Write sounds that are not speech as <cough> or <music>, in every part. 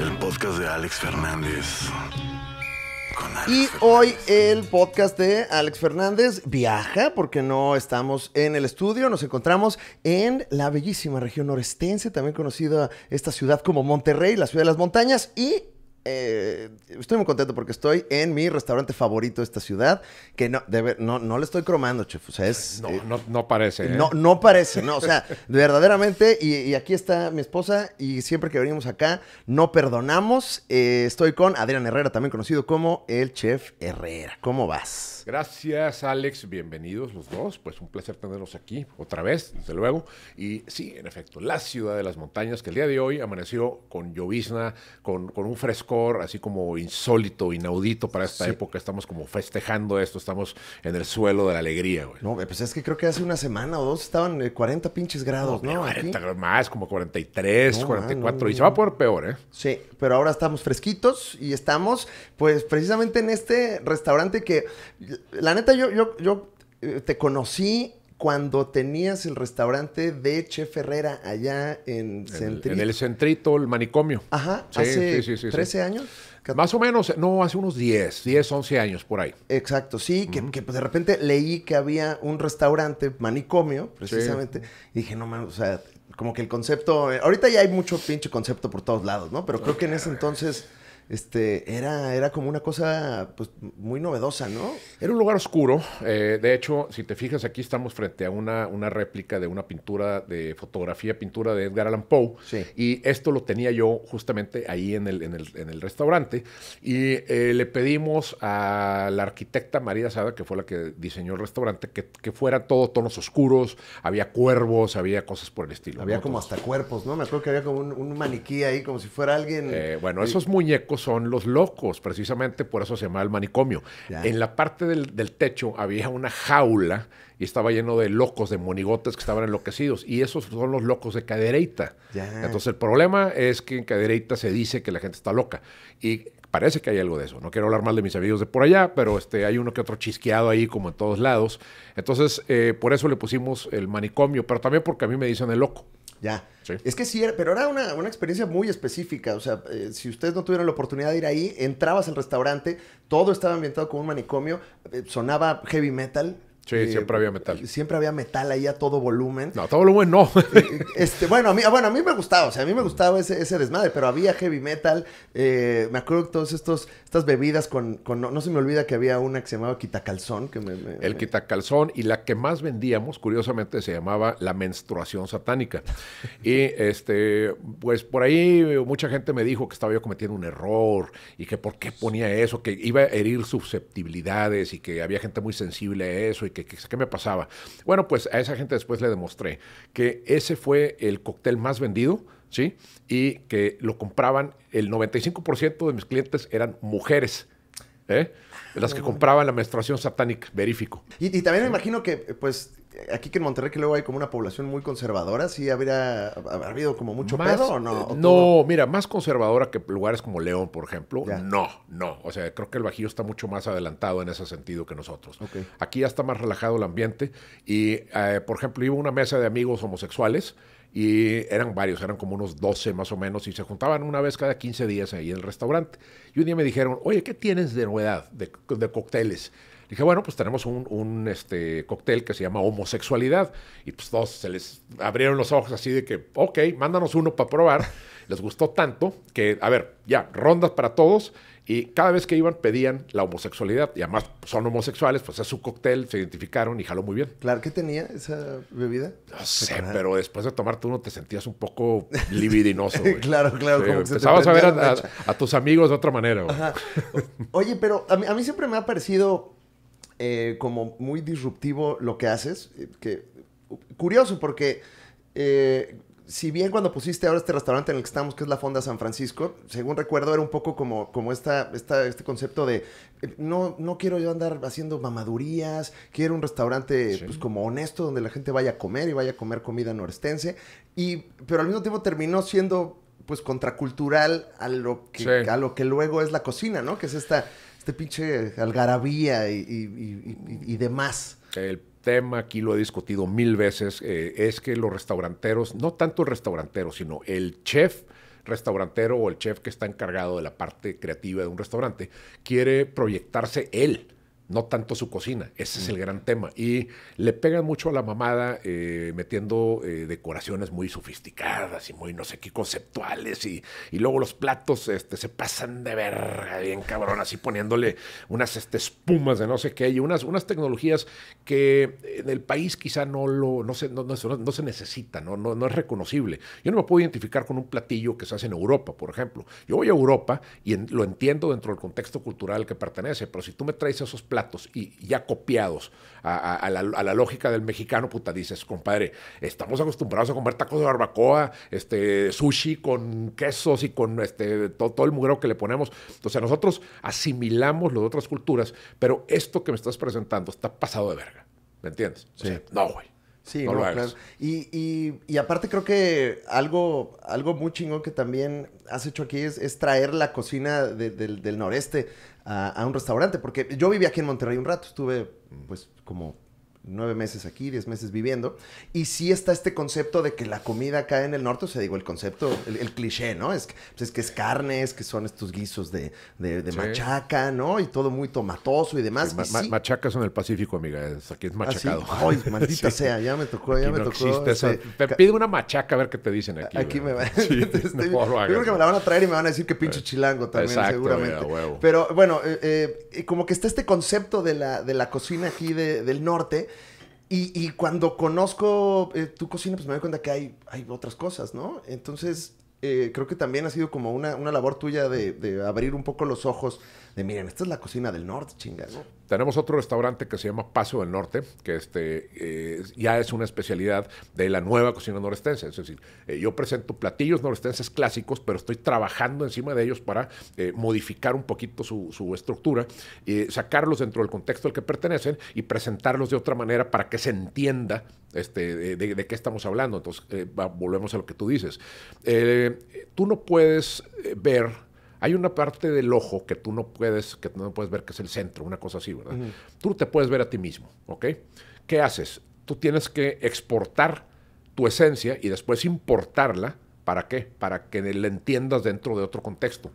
El podcast de Alex Fernández. y hoy el podcast de Alex Fernández viaja porque no estamos en el estudio, nos encontramos en la bellísima región norestense, también conocida esta ciudad como Monterrey, la ciudad de las montañas, y eh, estoy muy contento porque estoy en mi restaurante favorito de esta ciudad, que no, no, no le estoy cromando, chef. O sea, es... Eh, no, no, parece. ¿eh? No, no parece, no. O sea, <laughs> verdaderamente, y, aquí está mi esposa, y siempre que venimos acá, no perdonamos. estoy con Adrián Herrera, también conocido como el chef Herrera. ¿Cómo vas? Gracias, Alex. Bienvenidos los dos. Pues un placer tenerlos aquí otra vez, desde luego. Y sí, en efecto, la ciudad de las montañas, que el día de hoy amaneció con llovizna, con, con un fresco así como insólito, inaudito para esta época. Estamos como festejando esto, estamos en el suelo de la alegría, güey. No, pues es que creo que hace una semana o dos estaban 40 eh, pinches grados, ¿no? 40, más, como 43, 44. y se va a poner peor, ¿eh? Sí, pero ahora estamos fresquitos y estamos, pues, precisamente en este restaurante que, la neta, yo, yo, yo eh, te conocí cuando tenías el restaurante de Che Ferrera allá en Centrito. En el Centrito, el manicomio. Ajá, hace sí, 13 años. Más o menos, no, hace unos 10, 10, 11 años por ahí. Exacto, sí, que, pues, de repente leí que había un restaurante, manicomio, precisamente, y dije, no mames, o sea, como que el concepto, eh, ahorita ya hay mucho pinche concepto por todos lados, ¿no? Pero creo que en ese entonces este, era, era como una cosa pues, muy novedosa, ¿no? Era un lugar oscuro. Eh, de hecho, si te fijas, aquí estamos frente a una, una réplica de una pintura de fotografía, pintura de Edgar Allan Poe. Y esto lo tenía yo justamente ahí en el, en el, en el restaurante. Y eh, le pedimos a la arquitecta María Sada, que fue la que diseñó el restaurante, que, que fuera todo tonos oscuros. Había cuervos, había cosas por el estilo. Había como hasta cuerpos, ¿no? Me acuerdo que había como un, maniquí ahí, como si fuera alguien. Eh, bueno, esos muñecos son los locos, precisamente por eso se llama el manicomio. En la parte del, techo había una jaula y estaba lleno de locos, de monigotes que estaban enloquecidos, y esos son los locos de Cadereita. Entonces el problema es que en Cadereita se dice que la gente está loca, y parece que hay algo de eso. No quiero hablar mal de mis amigos de por allá, pero este, hay uno que otro chisqueado ahí como en todos lados. Entonces, eh, por eso le pusimos el manicomio, pero también porque a mí me dicen el loco ya. Es que sí, pero era una, experiencia muy específica. O sea, eh, si ustedes no tuvieron la oportunidad de ir ahí, entrabas al restaurante, todo estaba ambientado como un manicomio, eh, sonaba heavy metal, Sí, eh, siempre había metal. Siempre había metal ahí a todo volumen. No, a todo volumen no. Eh, eh, este, bueno, a mí, ah, bueno, a mí me gustaba, o sea, a mí me gustaba ese, ese desmadre, pero había heavy metal. me acuerdo que todos estos, estas bebidas con, con no, se me olvida que había una que se llamaba quitacalzón. Que el quitacalzón y la que más vendíamos, curiosamente, se llamaba la menstruación satánica. y este, pues por ahí mucha gente me dijo que estaba yo cometiendo un error y que por qué ponía eso, que iba a herir susceptibilidades y que había gente muy sensible a eso y que, me pasaba. Bueno, pues a esa gente después le demostré que ese fue el cóctel más vendido, ¿sí? Y que lo compraban, el 95% de mis clientes eran mujeres. ¿eh? Las que compraban la menstruación satánica, verifico. y también me imagino que, pues, aquí que en Monterrey que luego hay como una población muy conservadora, ¿sí habría, habido como mucho más, o no? no, mira, más conservadora que lugares como León, por ejemplo, no, no. O sea, creo que el Bajío está mucho más adelantado en ese sentido que nosotros. Aquí ya está más relajado el ambiente y, eh, por ejemplo, iba una mesa de amigos homosexuales y eran varios, eran como unos 12 más o menos, y se juntaban una vez cada 15 días ahí en el restaurante. Y un día me dijeron, oye, ¿qué tienes de novedad de, de cócteles? Dije, bueno, pues tenemos un, este, cóctel que se llama homosexualidad. Y pues todos se les abrieron los ojos así de que, ok, mándanos uno para probar. Les gustó tanto que, a ver, ya, rondas para todos. Y cada vez que iban pedían la homosexualidad. Y además pues, son homosexuales, pues es su cóctel, se identificaron y jaló muy bien. Claro, ¿qué tenía esa bebida? No sé, pero después de tomarte uno te sentías un poco libidinoso. Güey. <laughs> claro, claro. empezabas a ver a, tus amigos de otra manera. Oye, pero a mí siempre me ha parecido eh, como muy disruptivo lo que haces. Eh, que, curioso porque eh, si bien cuando pusiste ahora este restaurante en el que estamos, que es la Fonda San Francisco, según recuerdo era un poco como, como esta, esta, este concepto de no, no quiero yo andar haciendo mamadurías, quiero un restaurante pues, como honesto donde la gente vaya a comer y vaya a comer comida norestense. Y, pero al mismo tiempo terminó siendo pues contracultural a lo que, a lo que luego es la cocina, ¿no? Que es esta este pinche algarabía y, demás. El tema aquí lo he discutido mil veces, eh, es que los restauranteros, no tanto el restaurantero, sino el chef restaurantero o el chef que está encargado de la parte creativa de un restaurante, quiere proyectarse él no tanto su cocina. Ese es mm. el gran tema. Y le pegan mucho a la mamada eh, metiendo eh, decoraciones muy sofisticadas y muy no sé qué conceptuales. Y, luego los platos este, se pasan de verga, bien cabrón, así poniéndole unas este, espumas de no sé qué y unas, unas tecnologías que en el país quizá no, lo, no, se, no, se necesita, ¿no? No, es reconocible. Yo no me puedo identificar con un platillo que se hace en Europa, por ejemplo. Yo voy a Europa y lo entiendo dentro del contexto cultural que pertenece, pero si tú me traes esos platos, y ya copiados a, la, lógica del mexicano, puta, dices, compadre, estamos acostumbrados a comer tacos de barbacoa, este, sushi con quesos y con este, todo, el mugreo que le ponemos. Entonces, nosotros asimilamos de otras culturas, pero esto que me estás presentando está pasado de verga. ¿Me entiendes? Sí. no, güey. Sí, claro. Y, y, aparte creo que algo, algo muy chingón que también has hecho aquí es, es traer la cocina del noreste a, a, un restaurante. Porque yo viví aquí en Monterrey un rato, estuve pues como nueve meses aquí, diez meses viviendo, y sí está este concepto de que la comida acá en el norte, o sea, digo, el concepto, el, cliché, ¿no? Es que, pues, es que es carne, es que son estos guisos de, machaca, ¿no? Y todo muy tomatoso y demás. Machaca es en el Pacífico, amiga, aquí es ah, machacado. Ay, <laughs> maldita sea, ya me tocó, ya me no tocó. Ese... Te pide una machaca a ver qué te dicen aquí. Aquí me van <laughs> este, Yo creo que me la van a traer y me van a decir que eh, pinche chilango también, Exacto, seguramente. Pero bueno, eh, eh, como que está este concepto de la, cocina aquí del norte y, cuando conozco eh, tu cocina, pues me doy cuenta que hay, hay otras cosas, ¿no? Entonces, eh, creo que también ha sido como una, una labor tuya de, de, abrir un poco los ojos de, miren, esta es la cocina del norte, chingados. Tenemos otro restaurante que se llama Paso del Norte, que este, eh, ya es una especialidad de la nueva cocina norestense. Es decir, eh, yo presento platillos norestenses clásicos, pero estoy trabajando encima de ellos para eh, modificar un poquito su, estructura, y sacarlos dentro del contexto al que pertenecen y presentarlos de otra manera para que se entienda este, de, qué estamos hablando. Entonces, volvemos a lo que tú dices. tú no puedes ver hay una parte del ojo que tú no puedes, que no puedes ver, que es el centro, una cosa así, ¿verdad? Tú te puedes ver a ti mismo, ¿ok? ¿Qué haces? Tú tienes que exportar tu esencia y después importarla. ¿Para qué? Para que la entiendas dentro de otro contexto.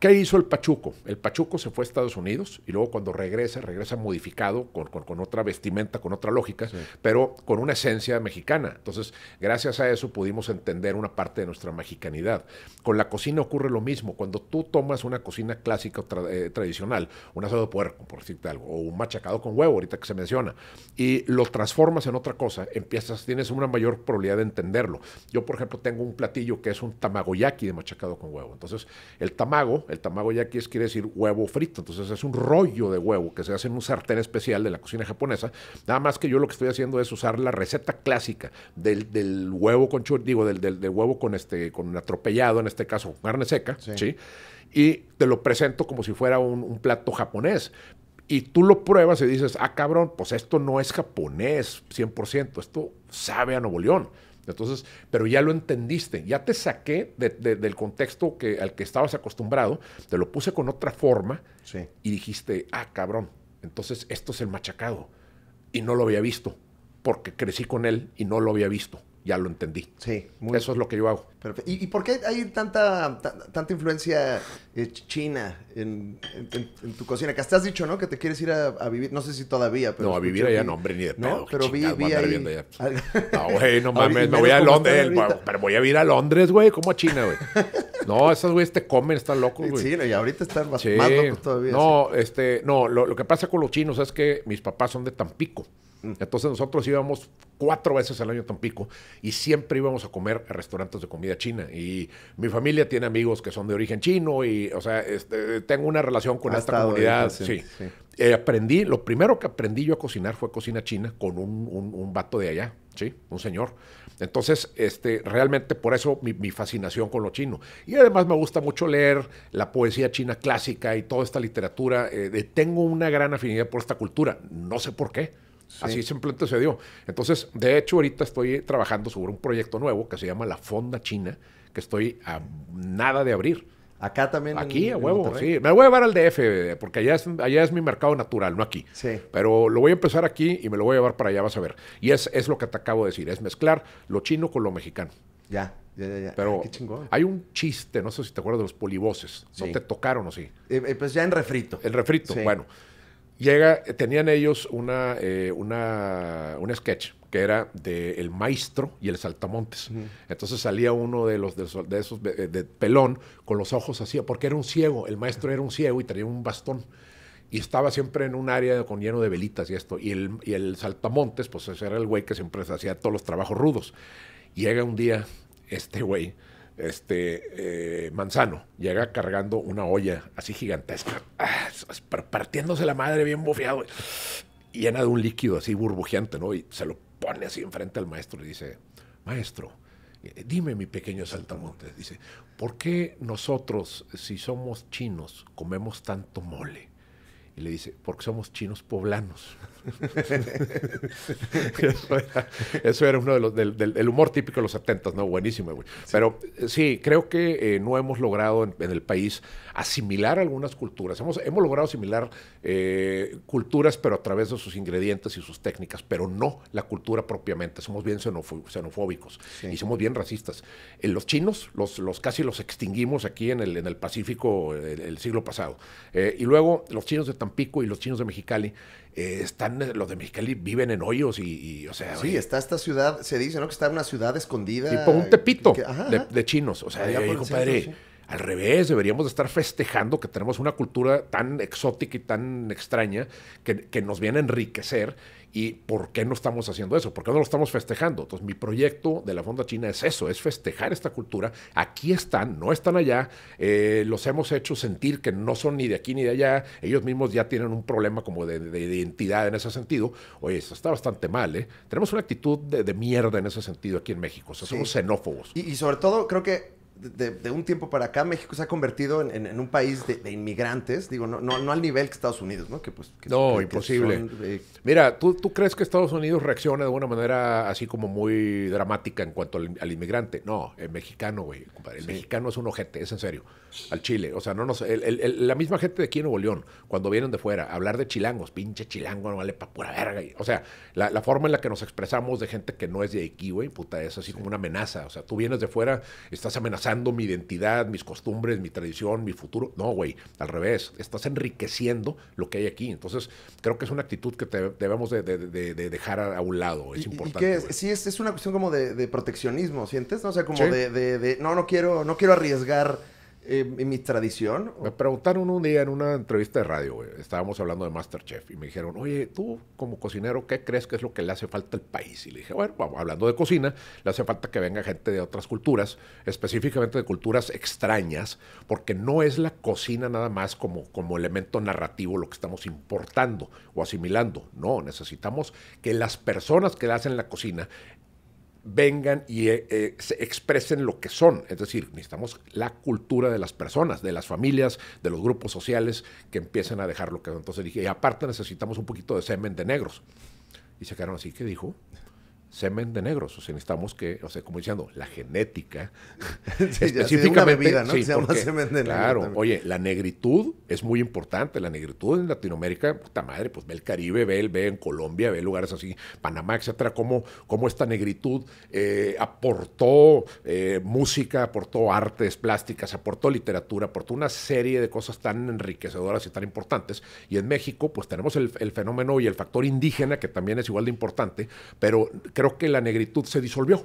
¿Qué hizo el Pachuco? El Pachuco se fue a Estados Unidos y luego cuando regresa, regresa modificado, con, otra vestimenta, con otra lógica, pero con una esencia mexicana. Entonces, gracias a eso pudimos entender una parte de nuestra mexicanidad. Con la cocina ocurre lo mismo. Cuando tú tomas una cocina clásica o eh, tradicional, un asado de puerco, por decirte algo, o un machacado con huevo, ahorita que se menciona, y lo transformas en otra cosa, empiezas, tienes una mayor probabilidad de entenderlo. Yo, por ejemplo, tengo un platillo que es un tamagoyaki de machacado con huevo. Entonces, el tamago el tamagoyaki es, quiere decir huevo frito. Entonces es un rollo de huevo que se hace en un sartén especial de la cocina japonesa. Nada más que yo lo que estoy haciendo es usar la receta clásica del, huevo con digo, del, del, huevo con este, con un atropellado, en este caso carne seca, ¿sí? Y te lo presento como si fuera un, un plato japonés y tú lo pruebas y dices, ah, cabrón, pues esto no es japonés 100%, esto sabe a Nuevo León. Entonces, pero ya lo entendiste, ya te saqué del contexto que, al que estabas acostumbrado, te lo puse con otra forma y dijiste, ah, cabrón, entonces esto es el machacado. Y no lo había visto, porque crecí con él y no lo había visto ya lo entendí. Sí, Eso es lo que yo hago. ¿Y, ¿Y, por qué hay tanta, tanta influencia eh, china en, en, tu cocina? Que hasta has dicho, ¿no? Que te quieres ir a, vivir, no sé si todavía, pero... No, a vivir allá no, hombre, ni de pedo. No, pero vi, ahí... allá. No, no <laughs> mames, me voy a Londres, pero voy a vivir a Londres, güey, como a China, güey. <laughs> No, esas güeyes te comen, están locos, güey. Sí, y ahorita están más, locos todavía. No, este, no, lo, que pasa con los chinos es que mis papás son de Tampico. Mm. Entonces nosotros íbamos cuatro veces al año a Tampico y siempre íbamos a comer a restaurantes de comida china. Y mi familia tiene amigos que son de origen chino y, o sea, este, tengo una relación con esta comunidad. sí. Eh, aprendí, lo primero que aprendí yo a cocinar fue cocina china con un, un, un vato de allá, un señor. Entonces, este, realmente por eso mi, fascinación con lo chino. Y además me gusta mucho leer la poesía china clásica y toda esta literatura. Eh, de, tengo una gran afinidad por esta cultura, no sé por qué. Así simplemente se dio. Entonces, de hecho, ahorita estoy trabajando sobre un proyecto nuevo que se llama La Fonda China, que estoy a nada de abrir. Acá también. Aquí, a huevo, sí. Me voy a llevar al DF, porque allá es, allá es mi mercado natural, no aquí. Sí. Pero lo voy a empezar aquí y me lo voy a llevar para allá, vas a ver. Y es, lo que te acabo de decir, es mezclar lo chino con lo mexicano. Ya, ya, ya. ya. Pero ah, hay un chiste, no sé si te acuerdas de los polivoces. Sí. ¿No te tocaron o sí? Eh, eh, pues ya en refrito. El refrito, bueno. Llega, tenían ellos eh, una, un sketch que era de El Maestro y el Saltamontes. Entonces salía uno de los de, esos, de, pelón con los ojos así, porque era un ciego, el maestro era un ciego y tenía un bastón y estaba siempre en un área con lleno de velitas y esto. Y el, y el saltamontes, pues ese era el güey que siempre hacía todos los trabajos rudos. Llega un día este güey este eh, Manzano llega cargando una olla así gigantesca, ah, partiéndose la madre bien bofeado, llena de un líquido así burbujeante, ¿no? Y se lo pone así enfrente al maestro y dice, maestro, eh, dime mi pequeño Saltamontes, dice, ¿por qué nosotros, si somos chinos, comemos tanto mole? Y le dice, porque somos chinos poblanos eso, era, uno de los del, humor típico de los 70, ¿no? Buenísimo, Pero eh, sí, creo que eh, no hemos logrado en, el país asimilar algunas culturas. Hemos, hemos logrado asimilar eh, culturas, pero a través de sus ingredientes y sus técnicas, pero no la cultura propiamente. Somos bien xenofóbicos y somos bien racistas. los chinos, los, los casi los extinguimos aquí en el, en el Pacífico el, el siglo pasado. y luego los chinos de Tampico y los chinos de Mexicali eh, están eh, los de Mexicali viven en hoyos y, o sea. Sí, está esta ciudad, se dice, ¿no? Que está en una ciudad escondida. Tipo un tepito de, chinos. O sea, ya compadre. Al revés, deberíamos estar festejando que tenemos una cultura tan exótica y tan extraña que, nos viene a enriquecer. ¿Y por qué no estamos haciendo eso? ¿Por qué no lo estamos festejando? Entonces, mi proyecto de la Fonda China es eso, es festejar esta cultura. Aquí están, no están allá. Eh, los hemos hecho sentir que no son ni de aquí ni de allá. Ellos mismos ya tienen un problema como de, identidad en ese sentido. Oye, eso está bastante mal, ¿eh? Tenemos una actitud de, mierda en ese sentido aquí en México. O sea, somos xenófobos. y sobre todo, creo que de, un tiempo para acá, México se ha convertido en, un país de, inmigrantes, digo, no, no, al nivel que Estados Unidos, ¿no? Que, pues, no, imposible. Mira, ¿tú, ¿tú crees que Estados Unidos reacciona de una manera así como muy dramática en cuanto al, inmigrante? No, el mexicano, güey, El mexicano es un ojete, es en serio. Al Chile, o sea, no nos. la misma gente de aquí en Nuevo León, cuando vienen de fuera, hablar de chilangos, pinche chilango, no vale para pura verga. O sea, la, forma en la que nos expresamos de gente que no es de aquí, güey, puta, es así como una amenaza. O sea, tú vienes de fuera, estás amenazando mi identidad, mis costumbres, mi tradición, mi futuro. No, güey, al revés, estás enriqueciendo lo que hay aquí. Entonces, creo que es una actitud que debemos de, dejar a, un lado, es importante. Sí, es, una cuestión como de, proteccionismo, ¿sientes? No o sea, como de, no, no quiero, no quiero arriesgar eh, mi tradición. Me preguntaron un día en una entrevista de radio, estábamos hablando de Masterchef, y me dijeron, oye, tú como cocinero, ¿qué crees que es lo que le hace falta al país? Y le dije, bueno, hablando de cocina, le hace falta que venga gente de otras culturas, específicamente de culturas extrañas, porque no es la cocina nada más como, como elemento narrativo lo que estamos importando o asimilando. No, necesitamos que las personas que hacen la cocina vengan y eh, eh, se expresen lo que son. Es decir, necesitamos la cultura de las personas, de las familias, de los grupos sociales que empiecen a dejar lo que son. Entonces dije, y aparte necesitamos un poquito de semen de negros. Y se quedaron así, que dijo? semen de negros. O sea, necesitamos que, o sea, como diciendo, la genética. <laughs> Sí, específicamente. Bebida, ¿no? se llama semen de claro, oye, la negritud es muy importante. La negritud en Latinoamérica, puta madre, pues ve el Caribe, ve, el, ve en Colombia, ve lugares así, Panamá, etcétera, cómo, esta negritud eh, aportó eh, música, aportó artes plásticas, aportó literatura, aportó una serie de cosas tan enriquecedoras y tan importantes. Y en México, pues tenemos el, el fenómeno y el factor indígena, que también es igual de importante, pero creo que la negritud se disolvió.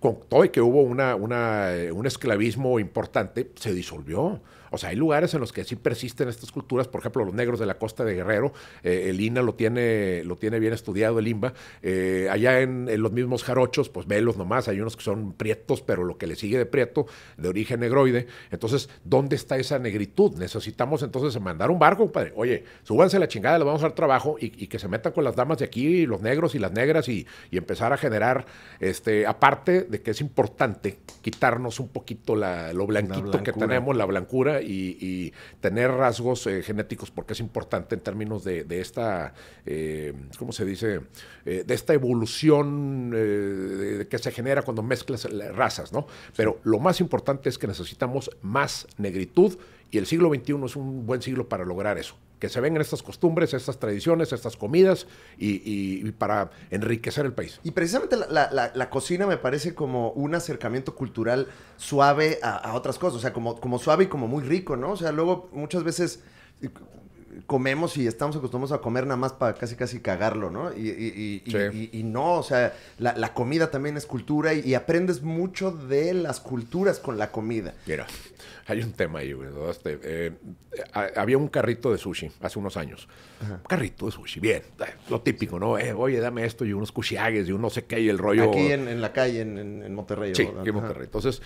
Con todo y que hubo eh, un esclavismo importante, se disolvió. O sea, hay lugares en los que sí persisten estas culturas, por ejemplo, los negros de la costa de Guerrero, eh, el INA lo tiene, lo tiene bien estudiado, el IMBA. Eh, allá en, los mismos jarochos, pues velos nomás, hay unos que son prietos, pero lo que le sigue de prieto, de origen negroide. Entonces, ¿dónde está esa negritud? Necesitamos entonces mandar un barco, padre. Oye, súbanse la chingada, le vamos a dar trabajo y, que se metan con las damas de aquí, los negros y las negras, y, empezar a generar, este, aparte de que es importante quitarnos un poquito la, lo blanquito que tenemos, la blancura, y, tener rasgos eh, genéticos porque es importante en términos de, esta, eh, ¿cómo se dice? Eh, de esta evolución que se genera cuando mezclas razas, ¿no? Pero lo más importante es que necesitamos más negritud y el siglo XXI es un buen siglo para lograr eso. Que se vengan estas costumbres, estas tradiciones, estas comidas y, para enriquecer el país. Y precisamente la, cocina me parece como un acercamiento cultural suave a, otras cosas. O sea, como, como suave y como muy rico, ¿no? O sea, luego muchas veces comemos y estamos acostumbrados a comer nada más para casi casi cagarlo, ¿no? Y, y, y, y no, o sea, la, comida también es cultura y, aprendes mucho de las culturas con la comida. Mira, hay un tema ahí, güey. Este, eh, había un carrito de sushi hace unos años. carrito de sushi, bien, eh, lo típico, ¿no? Eh, oye, dame esto y unos kushiages y un no sé qué y el rollo. Aquí en, la calle, en, en Monterrey. Sí, aquí en Monterrey. Entonces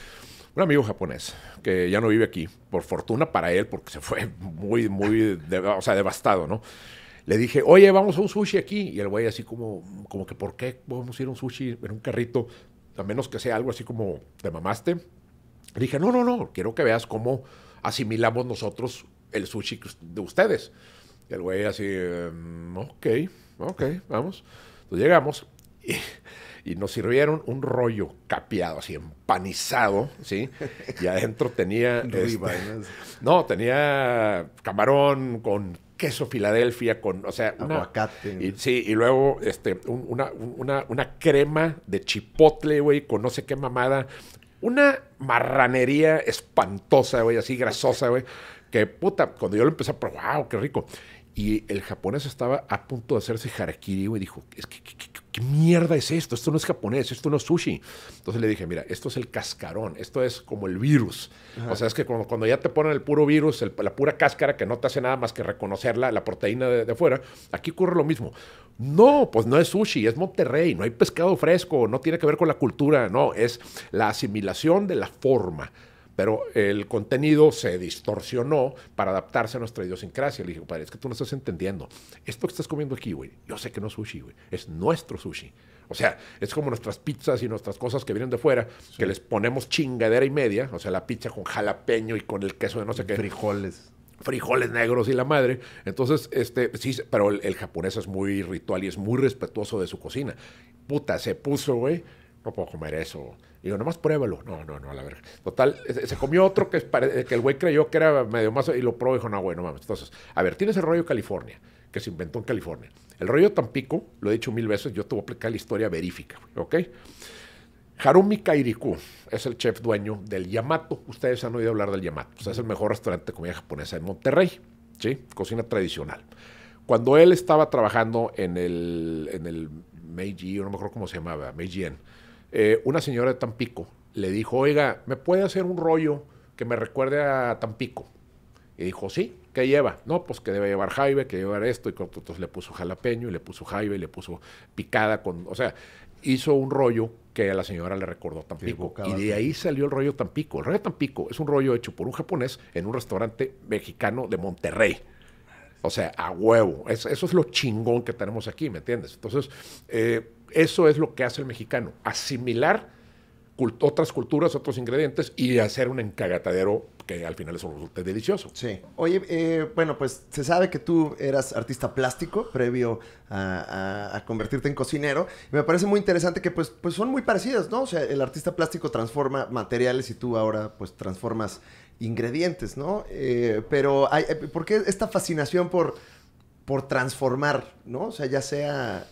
un amigo japonés que ya no vive aquí, por fortuna para él, porque se fue <laughs> muy, muy, o sea, devastado, ¿no? Le dije, oye, vamos a un sushi aquí. Y el güey así como, como que, ¿por qué vamos a ir a un sushi en un carrito? A menos que sea algo así como, ¿te mamaste? Le dije, no, no, no, quiero que veas cómo asimilamos nosotros el sushi de ustedes. Y el güey así, mm, ok, ok, vamos. Entonces llegamos y y nos sirvieron un rollo capeado, así empanizado, ¿sí? Y adentro tenía... <laughs> Este, no, tenía camarón con queso Filadelfia, con, o sea... Aguacate. sí, y luego este, una, una, una crema de chipotle, güey, con no sé qué mamada. Una marranería espantosa, güey, así grasosa, güey. Que puta, cuando yo lo empecé a probar, wow, qué rico. Y el japonés estaba a punto de hacerse harakiri, güey. Dijo, es que mierda es esto? Esto no es japonés, esto no es sushi. Entonces le dije, mira, esto es el cascarón, esto es como el virus. O sea, es que cuando, ya te ponen el puro virus, la pura cáscara que no te hace nada más que reconocerla, la proteína de, de fuera, aquí ocurre lo mismo. No, pues no es sushi, es Monterrey, no hay pescado fresco, no tiene que ver con la cultura, no, es la asimilación de la forma pero el contenido se distorsionó para adaptarse a nuestra idiosincrasia. Le dije, padre, es que tú no estás entendiendo. Esto que estás comiendo aquí, güey, yo sé que no es sushi, güey, es nuestro sushi. O sea, es como nuestras pizzas y nuestras cosas que vienen de fuera, que les ponemos chingadera y media, o sea, la pizza con jalapeño y con el queso de no sé qué. Frijoles frijoles negros y la madre. Entonces, este, sí, pero el, japonés es muy ritual y es muy respetuoso de su cocina. Puta, se puso, güey, no puedo comer eso. Y nomás pruébalo. No, no, no, a la verga. Total, eh, se comió otro que, eh, que el güey creyó que era medio más y lo probó y dijo, no, güey, no mames. Entonces, a ver, tienes el rollo California, que se inventó en California. El rollo Tampico, lo he dicho mil veces, yo te voy a aplicar la historia verífica, ¿ok? Harumi Kairiku es el chef dueño del Yamato. Ustedes han oído hablar del Yamato. O sea, es el mejor restaurante de comida japonesa en Monterrey, ¿sí? Cocina tradicional. Cuando él estaba trabajando en el, en el Meiji, no me acuerdo cómo se llamaba, meiji eh, una señora de Tampico le dijo, oiga, ¿me puede hacer un rollo que me recuerde a Tampico? Y dijo, sí, ¿qué lleva? No, pues que debe llevar jaibe, que llevar esto. Y entonces le puso jalapeño, y le puso jaibe, y le puso picada con... O sea, hizo un rollo que a la señora le recordó Tampico. y de ahí salió el rollo Tampico. El rollo Tampico es un rollo hecho por un japonés en un restaurante mexicano de Monterrey. O sea, a huevo. eso es lo chingón que tenemos aquí, ¿me entiendes? Entonces, eh, eso es lo que hace el mexicano, asimilar otras culturas, otros ingredientes y hacer un encagatadero que al final es un delicioso. Sí. Oye, eh, bueno, pues se sabe que tú eras artista plástico previo a, convertirte en cocinero. me parece muy interesante que pues, pues son muy parecidas, ¿no? O sea, el artista plástico transforma materiales y tú ahora pues transformas ingredientes, ¿no? Eh, pero hay, eh, ¿por qué esta fascinación por, por transformar, ¿no? O sea, ya sea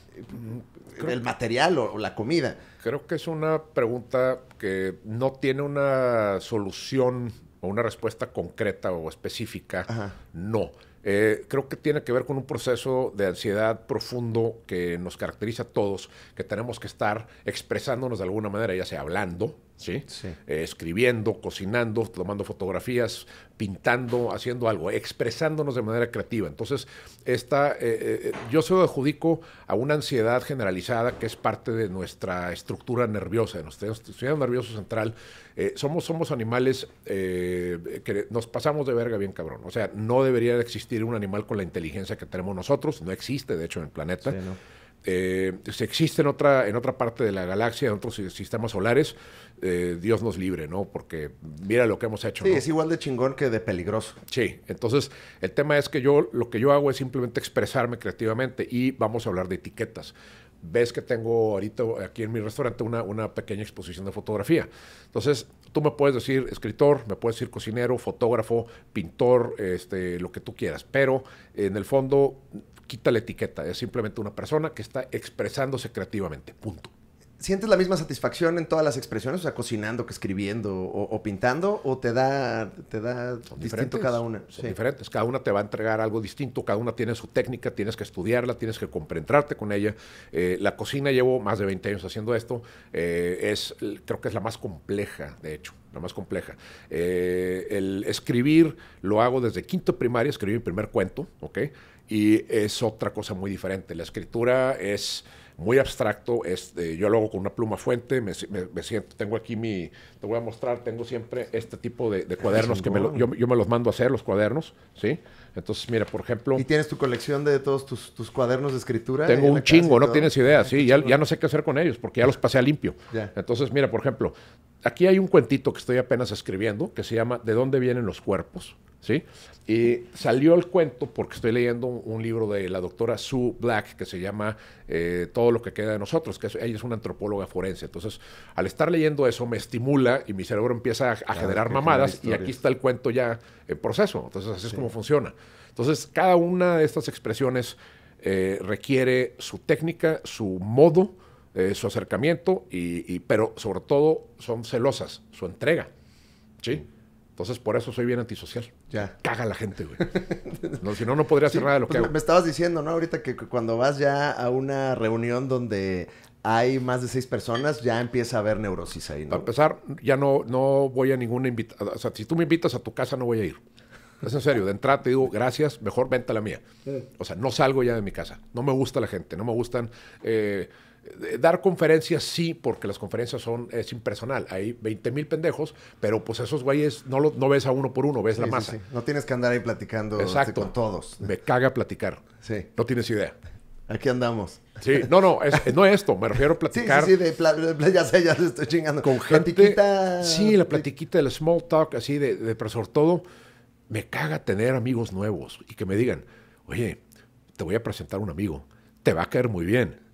el material o, la comida. Creo que es una pregunta que no tiene una solución o una respuesta concreta o específica. No. Eh, creo que tiene que ver con un proceso de ansiedad profundo que nos caracteriza a todos, que tenemos que estar expresándonos de alguna manera, ya sea hablando, ¿sí? Eh, escribiendo, cocinando, tomando fotografías, pintando, haciendo algo, expresándonos de manera creativa. Entonces, esta, eh, eh, yo se lo adjudico a una ansiedad generalizada que es parte de nuestra estructura nerviosa, de nuestro sistema nervioso central. somos, somos animales que nos pasamos de verga bien cabrón. O sea, no debería existir un animal con la inteligencia que tenemos nosotros. No existe, de hecho, en el planeta. Si existe en otra, en otra parte de la galaxia, en otros sistemas solares, eh, Dios nos libre, ¿no? Porque mira lo que hemos hecho. Sí, es igual de chingón que de peligroso. Sí, entonces el tema es que yo lo que yo hago es simplemente expresarme creativamente y vamos a hablar de etiquetas ves que tengo ahorita aquí en mi restaurante una, una, pequeña exposición de fotografía. Entonces, tú me puedes decir escritor, me puedes decir cocinero, fotógrafo, pintor, este, lo que tú quieras, pero en el fondo quita la etiqueta, es simplemente una persona que está expresándose creativamente, punto. ¿Sientes la misma satisfacción en todas las expresiones? O sea, cocinando que escribiendo o, pintando, o te da, te da distinto cada una. Son diferentes. Cada una te va a entregar algo distinto, cada una tiene su técnica, tienes que estudiarla, tienes que comprenderte con ella. Eh, la cocina llevo más de 20 años haciendo esto. Eh, es, creo que es la más compleja, de hecho la más compleja. Eh, el escribir lo hago desde quinto primaria, escribí mi primer cuento, ¿ok? Y es otra cosa muy diferente. La escritura es muy abstracto. yo lo hago con una pluma fuente, me, siento, tengo aquí mi, te voy a mostrar, tengo siempre este tipo de, cuadernos que me yo, me los mando a hacer, los cuadernos, ¿sí? Entonces, mira, por ejemplo... ¿Y tienes tu colección de todos tus, cuadernos de escritura? Tengo un chingo, no tienes idea, sí, ya, no sé qué hacer con ellos porque ya los pasé a limpio. Entonces, mira, por ejemplo, aquí hay un cuentito que estoy apenas escribiendo que se llama ¿De dónde vienen los cuerpos? ¿sí? Y salió el cuento porque estoy leyendo un, libro de la doctora Sue Black que se llama eh, Todo lo que queda de nosotros, que ella es una antropóloga forense. Entonces, al estar leyendo eso me estimula y mi cerebro empieza a, generar mamadas y aquí está el cuento ya en proceso. Entonces, así es como funciona. Entonces, cada una de estas expresiones eh, requiere su técnica, su modo, eh, su acercamiento, y, pero sobre todo son celosas, su entrega. ¿Sí? Entonces, por eso soy bien antisocial. Ya. Caga la gente, güey. <laughs> si no, no podría hacer nada de lo que pues hago. Me estabas diciendo, ¿no? Ahorita que cuando vas ya a una reunión donde hay más de seis personas, ya empieza a haber neurosis ahí, ¿no? Para empezar, ya no, no voy a ninguna invitación. O sea, si tú me invitas a tu casa, no voy a ir. Es en serio, de entrada te digo, gracias, mejor vente a la mía. Mm. O sea, no salgo ya de mi casa. No me gusta la gente, no me gustan... Eh, eh, dar conferencias sí, porque las conferencias son, es impersonal. Hay 20 mil pendejos, pero pues esos güeyes no, lo, no ves a uno por uno, ves la masa. No tienes que andar ahí platicando este, Exacto. con todos. Me caga platicar. Sí. No tienes idea. Aquí andamos. Sí, no, no, es, no esto, me refiero a <laughs> platicar. Sí, sí, de, ya sé, ya se estoy chingando. Con gente. Sí, la platiquita, del small talk, así, de, de, pero todo, me caga tener amigos nuevos y que me digan, oye, te voy a presentar un amigo, te va a caer muy bien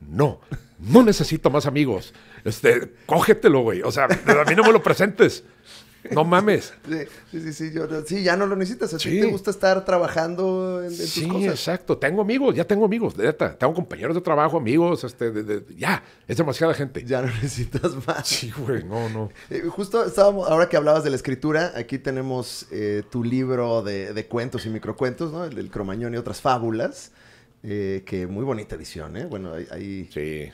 no, no necesito más amigos. Este, cógetelo, güey. O sea, a mí no me lo presentes. No mames. Sí, sí, sí, yo, sí, ya no lo necesitas. A ti te gusta estar trabajando en, sí, exacto. Tengo amigos, ya tengo amigos, Tengo compañeros de trabajo, amigos, este, ya, es demasiada gente. Ya no <laughs> necesitas más. Sí, güey, no, no. Eh, justo estábamos, ahora que hablabas de la escritura, aquí tenemos eh, tu libro de, cuentos y microcuentos, ¿no? El del Cromañón y otras fábulas. Eh, que muy bonita edición, ¿eh? Bueno, ahí... sí. Eh,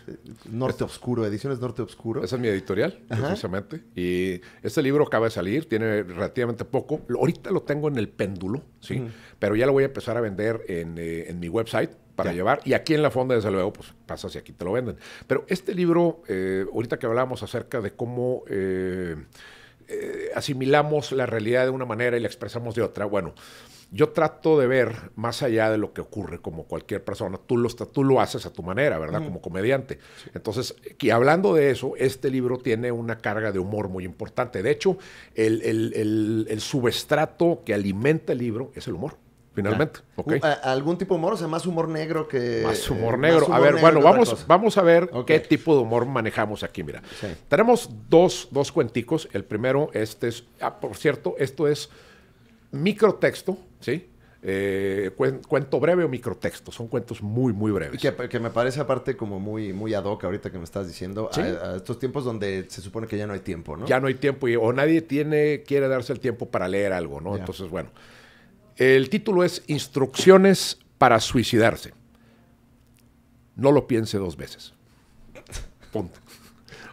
norte oscuro. Ediciones Norte oscuro. Esa es mi editorial, precisamente. Y este libro acaba de salir, tiene relativamente poco. ahorita lo tengo en el péndulo, ¿sí? Pero ya lo voy a empezar a vender en, eh, mi website para llevar. Y aquí en la fonda, desde luego, pues pasa si aquí te lo venden. Pero este libro, eh, ahorita que hablábamos acerca de cómo... asimilamos la realidad de una manera y la expresamos de otra. Bueno, yo trato de ver más allá de lo que ocurre como cualquier persona. Tú lo, tú lo haces a tu manera, ¿verdad? Como comediante. Entonces, y hablando de eso, este libro tiene una carga de humor muy importante. De hecho, el, el, subestrato que alimenta el libro es el humor finalmente. Uh, ¿Algún tipo de humor? O sea, más humor negro que... Más humor negro. a ver, bueno, vamos, vamos a ver qué tipo de humor manejamos aquí, mira. Tenemos dos, dos cuenticos. El primero, este es... Ah, por cierto, esto es microtexto ¿sí? Eh, cuento breve o microtexto, son cuentos muy, muy breves. Que, me parece aparte como muy, muy ad hoc ahorita que me estás diciendo, a, estos tiempos donde se supone que ya no hay tiempo, ¿no? Ya no hay tiempo y, o nadie tiene, quiere darse el tiempo para leer algo, ¿no? Entonces, bueno, el título es Instrucciones para suicidarse. No lo piense dos veces. Punto.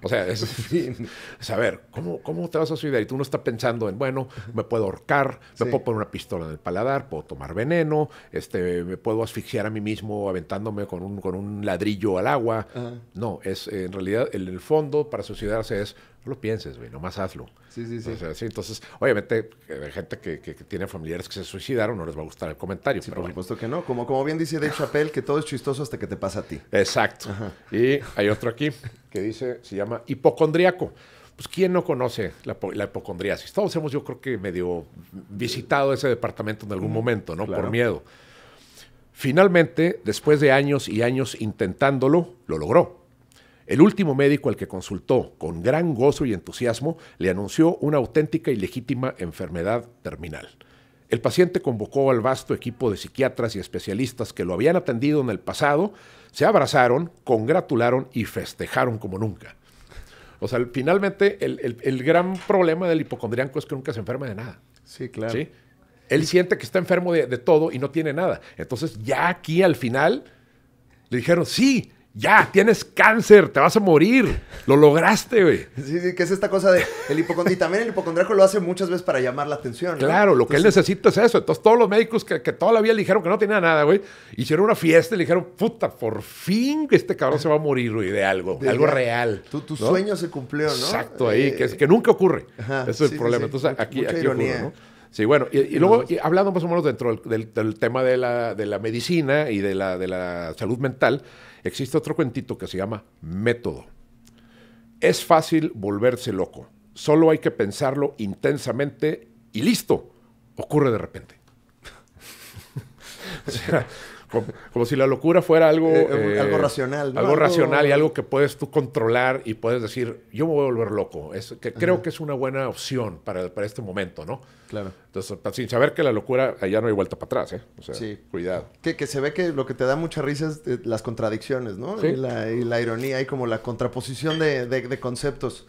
O sea, es, saber <laughs> ¿cómo, cómo te vas a suicidar. Y tú no estás pensando en, bueno, me puedo ahorcar, me puedo poner una pistola en el paladar, puedo tomar veneno, este, me puedo asfixiar a mí mismo aventándome con un, con un ladrillo al agua. No, es en realidad, en el fondo, para suicidarse es no lo pienses, güey, nomás hazlo. Sí, sí, sí. entonces, obviamente, hay eh, gente que, tiene familiares que se suicidaron, no les va a gustar el comentario. Sí, por supuesto que no. Como, bien dice Dave Chappelle, que todo es chistoso hasta que te pasa a ti. Exacto. Y hay otro aquí que dice, se llama hipocondriaco pues quién no conoce la, hipocondriasis. Todos hemos, yo creo que medio visitado ese departamento en algún mm, momento, ¿no? Por miedo. Finalmente, después de años y años intentándolo, lo logró. El último médico al que consultó con gran gozo y entusiasmo le anunció una auténtica y legítima enfermedad terminal. El paciente convocó al vasto equipo de psiquiatras y especialistas que lo habían atendido en el pasado, se abrazaron, congratularon y festejaron como nunca. O sea, finalmente el, gran problema del hipocondriaco es que nunca se enferma de nada. Sí, claro. ¿Sí? Él siente que está enfermo de, de todo y no tiene nada. Entonces ya aquí al final le dijeron, sí, ya, tienes cáncer, te vas a morir. Lo lograste, güey. Sí, sí, que es esta cosa de el Y también el hipocondriaco lo hace muchas veces para llamar la atención. ¿no? Claro, lo que él necesita es eso. Entonces, todos los médicos que, que toda la vida le dijeron que no tenía nada, güey, hicieron una fiesta y le dijeron, puta, por fin este cabrón se va a morir, güey, de algo, algo real. Tu, tu sueño se cumplió, ¿no? Exacto, ahí, eh, que, nunca ocurre. Ajá, Ese es el problema. Entonces, aquí, aquí ironía. ocurre, ¿no? Sí, bueno, y, luego hablando más o menos dentro del, del, del tema de la, de la, medicina y de la, de la salud mental, Existe otro cuentito que se llama método. Es fácil volverse loco, solo hay que pensarlo intensamente y listo, ocurre de repente. <laughs> Como, si la locura fuera algo... Eh, eh, algo racional. ¿no? Algo, racional y algo que puedes tú controlar y puedes decir, yo me voy a volver loco. Es, que creo que es una buena opción para, para este momento, ¿no? Claro. Entonces, pues, sin saber que la locura, allá no hay vuelta para atrás, ¿eh? sí. cuidado. Que, que, se ve que lo que te da mucha risa es eh, las contradicciones, ¿no? Y, la, ironía y como la contraposición de, de, de conceptos.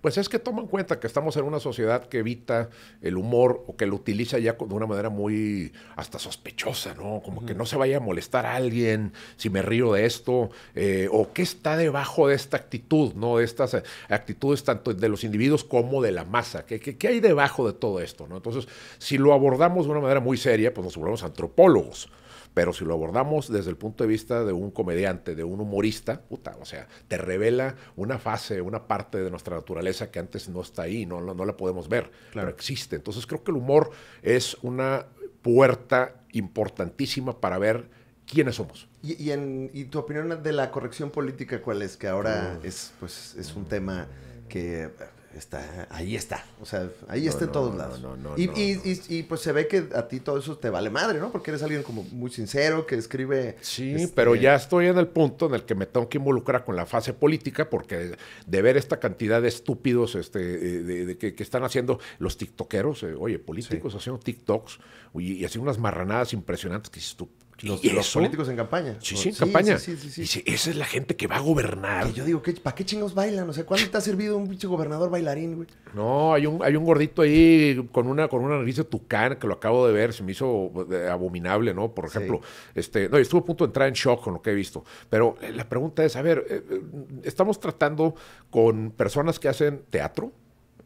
Pues es que toma en cuenta que estamos en una sociedad que evita el humor o que lo utiliza ya de una manera muy hasta sospechosa, ¿no? Como que no se vaya a molestar a alguien si me río de esto, eh, o qué está debajo de esta actitud, ¿no? De estas eh, actitudes tanto de los individuos como de la masa. ¿Qué, qué hay debajo de todo esto, ¿no? Entonces, si lo abordamos de una manera muy seria, pues nos volvemos antropólogos. Pero si lo abordamos desde el punto de vista de un comediante, de un humorista, puta, o sea, te revela una fase, una parte de nuestra naturaleza que antes no está ahí, no, no, la podemos ver, pero existe. Entonces creo que el humor es una puerta importantísima para ver quiénes somos. ¿Y, en, y tu opinión de la corrección política cuál es? Que ahora es, pues, es un tema que está, ahí está. O sea, ahí está en todos lados. y, pues se ve que a ti todo eso te vale madre, ¿no? Porque eres alguien como muy sincero, que escribe. Sí, este, pero ya estoy en el punto en el que me tengo que involucrar con la fase política, porque de ver esta cantidad de estúpidos este, eh, de, que, están haciendo los tiktokeros, eh, oye, políticos haciendo TikToks y, haciendo unas marranadas impresionantes que dices los, políticos en campaña. Sí, sí, en campaña. esa es la gente que va a gobernar. Y yo digo, ¿qué, ¿para qué chingados bailan? O sea, ¿cuándo te ha servido un pinche gobernador bailarín, güey? No, hay un, hay un gordito ahí con una, con una nariz de tucán que lo acabo de ver, se me hizo eh, abominable, ¿no? Por ejemplo, este, no, estuvo a punto de entrar en shock con lo que he visto. Pero eh, la pregunta es, a ver, eh, estamos tratando con personas que hacen teatro.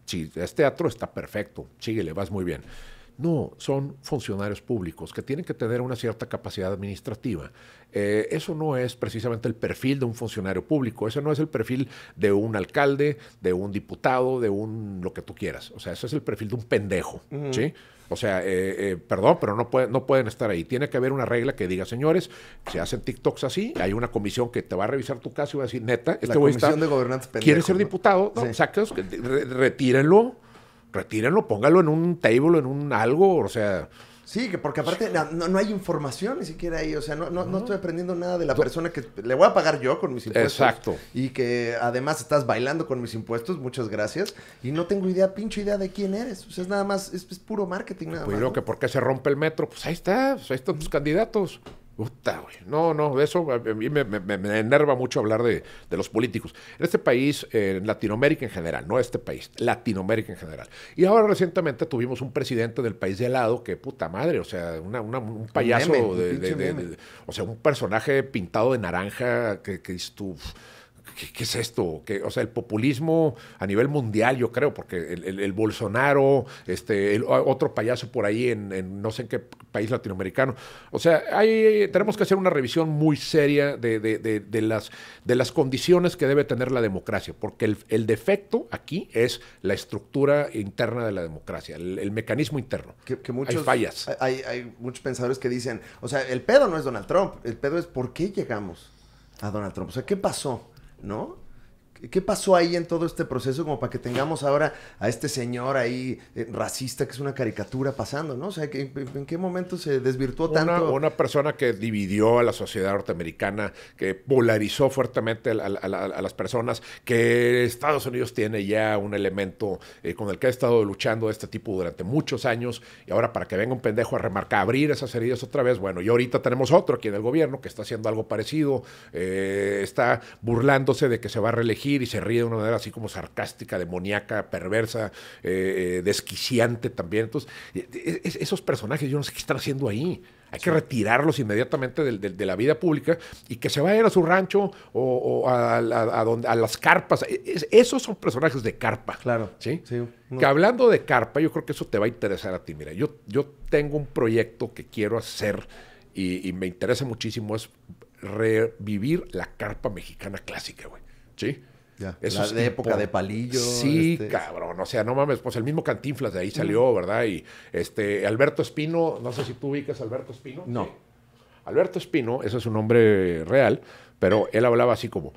Si es teatro, está perfecto. Síguele, vas muy bien no, son funcionarios públicos que tienen que tener una cierta capacidad administrativa. Eh, eso no es precisamente el perfil de un funcionario público, ese no es el perfil de un alcalde, de un diputado, de un lo que tú quieras. O sea, ese es el perfil de un pendejo, ¿sí? O sea, eh, eh, perdón, pero no, pueden estar ahí. Tiene que haber una regla que diga, señores, se hacen TikToks así, hay una comisión que te va a revisar tu caso y va a decir, neta, este comisión de gobernantes ¿Quiere ser diputado? ¿no? retírenlo retírenlo, póngalo en un table, en un algo, o sea... Sí, porque aparte no, hay información ni siquiera ahí. O sea, no, no, estoy aprendiendo nada de la persona que le voy a pagar yo con mis impuestos. Exacto. Y que además estás bailando con mis impuestos, muchas gracias. Y no tengo idea, pinche idea de quién eres. O sea, es nada más, es, puro marketing pues nada pues creo que por qué se rompe el metro, pues ahí está, pues ahí están tus candidatos. No, no, de eso a mí me, enerva mucho hablar de, los políticos. En este país, en Latinoamérica en general, no este país, Latinoamérica en general. Y ahora recientemente tuvimos un presidente del país de al lado que, puta madre, o sea, un payaso, de, o sea, un personaje pintado de naranja que, que ¿qué, es esto? o sea, el populismo a nivel mundial, yo creo, porque el, Bolsonaro, este, otro payaso por ahí en, no sé en qué país latinoamericano. O sea, hay, tenemos que hacer una revisión muy seria de, las, de las condiciones que debe tener la democracia, porque el, defecto aquí es la estructura interna de la democracia, el, mecanismo interno. hay fallas. Hay, hay muchos pensadores que dicen, o sea, el pedo no es Donald Trump, el pedo es por qué llegamos a Donald Trump. O sea, ¿qué pasó? ¿no? ¿Qué pasó ahí en todo este proceso como para que tengamos ahora a este señor ahí eh, racista que es una caricatura pasando, ¿no? O sea, ¿en, qué momento se desvirtuó tanto? Una persona que dividió a la sociedad norteamericana, que polarizó fuertemente a, las personas, que Estados Unidos tiene ya un elemento eh, con el que ha estado luchando este tipo durante muchos años y ahora para que venga un pendejo a remarcar, abrir esas heridas otra vez, bueno, y ahorita tenemos otro aquí en el gobierno que está haciendo algo parecido, eh, está burlándose de que se va a reelegir y se ríe de una manera así como sarcástica, demoníaca, perversa, eh, eh, desquiciante también. Entonces, e, e, e, esos personajes, yo no sé qué están haciendo ahí. Hay que retirarlos inmediatamente de, la vida pública y que se vayan a su rancho o, a, donde, a, las carpas. esos son personajes de carpa. Claro. ¿sí? Que hablando de carpa, yo creo que eso te va a interesar a ti. Mira, yo, yo tengo un proyecto que quiero hacer y, y me interesa muchísimo, es revivir la carpa mexicana clásica, güey. ¿Sí? es de época de palillo. Sí, este. cabrón. O sea, no mames, pues el mismo Cantinflas de ahí mm. salió, ¿verdad? Y este Alberto Espino, no sé si tú ubicas a Alberto Espino. No. Alberto Espino, ese es un nombre real, pero él hablaba así como,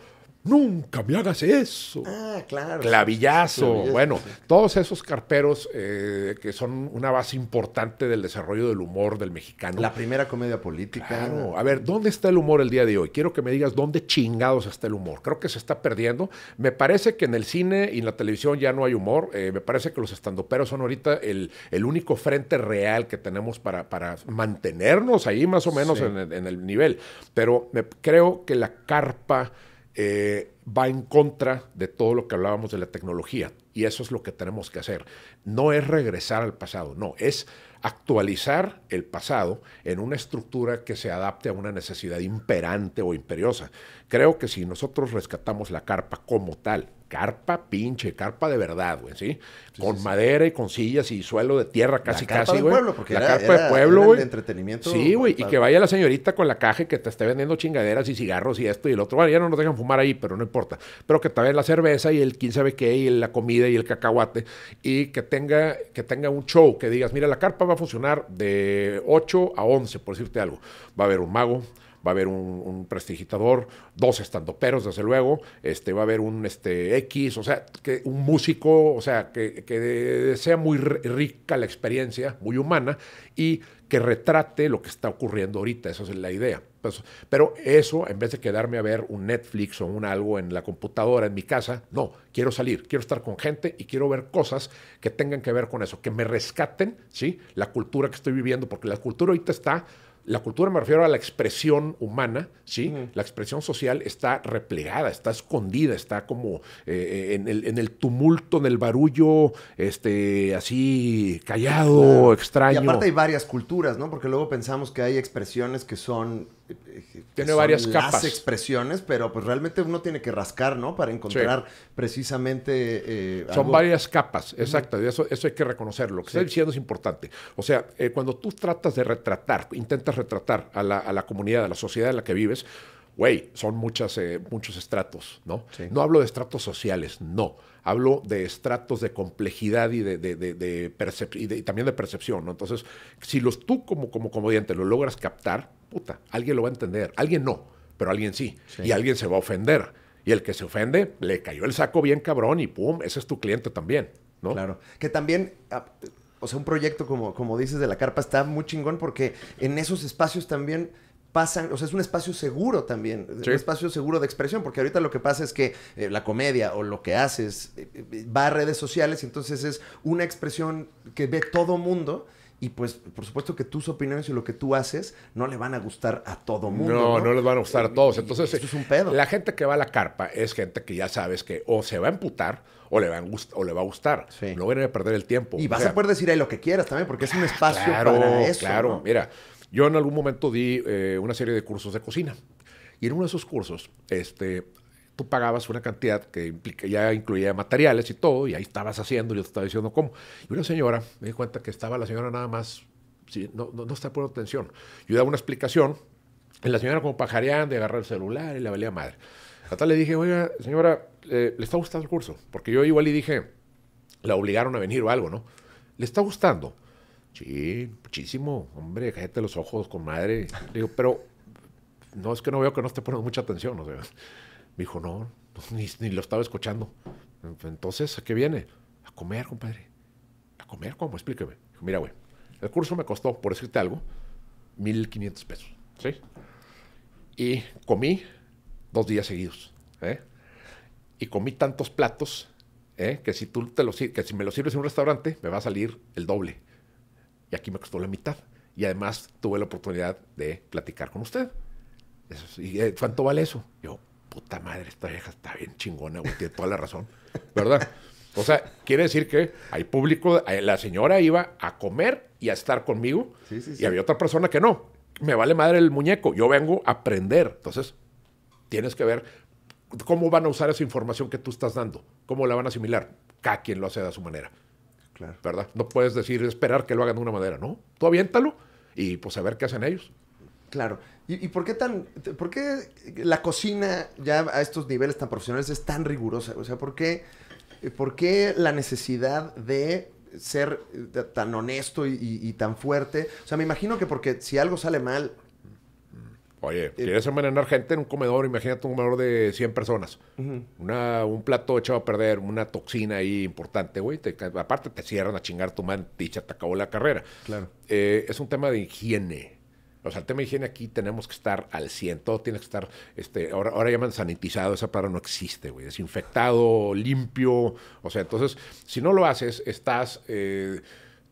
nunca me hagas eso. Ah, claro. Clavillazo. bueno, todos esos carperos eh, que son una base importante del desarrollo del humor del mexicano. La primera comedia política. A ver, ¿dónde está el humor el día de hoy? Quiero que me digas dónde chingados está el humor. Creo que se está perdiendo. Me parece que en el cine y en la televisión ya no hay humor. Eh, me parece que los estandoperos son ahorita el, único frente real que tenemos para, para mantenernos ahí más o menos en, el nivel. Pero creo que la carpa eh, va en contra de todo lo que hablábamos de la tecnología. Y eso es lo que tenemos que hacer. No es regresar al pasado, no, es actualizar el pasado en una estructura que se adapte a una necesidad imperante o imperiosa. Creo que si nosotros rescatamos la carpa como tal, carpa pinche, carpa de verdad, güey, ¿sí? con madera y con sillas y suelo de tierra casi, la carpa casi, Pueblo, porque la carpa de pueblo, güey. entretenimiento. Sí, güey, y que vaya la señorita con la caja que te esté vendiendo chingaderas y cigarros y esto y el otro. Bueno, ya no nos dejan fumar ahí, pero no importa. Pero que te la cerveza y el quién sabe qué y la comida y el cacahuate y que tenga, que tenga un show, que digas, mira, la carpa va a funcionar de 8 a 11, por decirte algo. Va a haber un mago, va a haber un, un prestigitador, dos estandoperos, desde luego, este, va a haber un este, X, o sea, un músico, o sea, que, sea muy rica la experiencia, muy humana, y que retrate lo que está ocurriendo ahorita, esa es la idea. Pues, pero eso, en vez de quedarme a ver un Netflix o un algo en la computadora, en mi casa, no, quiero salir, quiero estar con gente y quiero ver cosas que tengan que ver con eso, que me rescaten, ¿sí? La cultura que estoy viviendo, porque la cultura ahorita está la cultura me refiero a la expresión humana, ¿sí? La expresión social está replegada, está escondida, está como eh, eh, en, el, tumulto, en el barullo, este, así callado, extraño. Y aparte hay varias culturas, ¿no? Porque luego pensamos que hay expresiones que son tiene varias capas. expresiones, pero pues realmente uno tiene que rascar, ¿no? Para encontrar precisamente. Eh, son varias capas, exacto. eso, eso hay que reconocerlo. Lo que estoy diciendo es importante. O sea, eh, cuando tú tratas de retratar, intentas retratar a la, comunidad, a la sociedad en la que vives, güey, son muchas, eh, muchos estratos, ¿no? No hablo de estratos sociales, no. Hablo de estratos de complejidad y, de, de, y, también de percepción, ¿no? Entonces, si los tú como, como comediante lo logras captar, puta, alguien lo va a entender, alguien no, pero alguien sí, y alguien se va a ofender. Y el que se ofende, le cayó el saco bien cabrón y pum, ese es tu cliente también, ¿no? Claro, que también... Ah, o sea, un proyecto como, como dices de la carpa está muy chingón porque en esos espacios también pasan, o sea, es un espacio seguro también, es un espacio seguro de expresión, porque ahorita lo que pasa es que eh, la comedia o lo que haces eh, eh, va a redes sociales, y entonces es una expresión que ve todo mundo y pues, por supuesto que tus opiniones y lo que tú haces no le van a gustar a todo mundo. No, no, les van a gustar a eh, todos. Entonces, La gente que va a la carpa es gente que ya sabes que o se va a emputar o le, van, o le va a gustar. No viene a perder el tiempo. Y vas a poder decir ahí lo que quieras también, porque es un ah, espacio claro, para eso. Claro, mira, yo en algún momento di eh, una serie de cursos de cocina. Y en uno de esos cursos, este, tú pagabas una cantidad que ya incluía materiales y todo, y ahí estabas haciendo, y yo te estaba diciendo cómo. Y una señora, me di cuenta que estaba la señora nada más, no, no, está poniendo atención. Yo daba una explicación, y la señora como pajareando de agarrar el celular y la valía madre. Hasta le dije, oiga, señora, eh, ¿le está gustando el curso? Porque yo igual le dije, la obligaron a venir o algo, ¿no? ¿Le está gustando? Sí, muchísimo, hombre, cállate los ojos con madre. Le digo, pero no, es que no veo que no esté poniendo mucha atención, o sea. Me dijo, no, pues ni, lo estaba escuchando. Entonces, ¿a qué viene? A comer, compadre. ¿A comer cómo? Explíqueme. mira, güey, el curso me costó, por decirte algo, 1.500 pesos. ¿Sí? Y comí dos días seguidos. ¿eh? Y comí tantos platos ¿eh? que, si tú te lo, que si me los sirves en un restaurante, me va a salir el doble. Y aquí me costó la mitad. Y además tuve la oportunidad de platicar con usted. ¿Y eh, cuánto vale eso? Yo, puta madre, esta vieja está bien chingona, güey, tiene toda la razón, ¿verdad? O sea, quiere decir que hay público, eh, la señora iba a comer y a estar conmigo, y había otra persona que no, me vale madre el muñeco, yo vengo a aprender, entonces tienes que ver cómo van a usar esa información que tú estás dando, cómo la van a asimilar, cada quien lo hace de su manera. Claro. ¿Verdad? No puedes decir, esperar que lo hagan de una manera, ¿no? Tú aviéntalo y pues a ver qué hacen ellos. Claro. ¿Y, por qué tan, por qué la cocina ya a estos niveles tan profesionales es tan rigurosa? O sea, ¿por qué, eh, la necesidad de ser eh, tan honesto y, tan fuerte? O sea, me imagino que porque si algo sale mal... Oye, eh, quieres envenenar gente en un comedor, imagínate un comedor de 100 personas. una, un plato echado a perder, una toxina ahí importante, güey. aparte te cierran a chingar tu man, te acabó la carrera. Claro. es un tema de higiene o sea, el tema de higiene aquí tenemos que estar al 100, todo tiene que estar, este, ahora, ahora llaman sanitizado, esa palabra no existe, güey, desinfectado, limpio, o sea, entonces, si no lo haces, estás... Eh,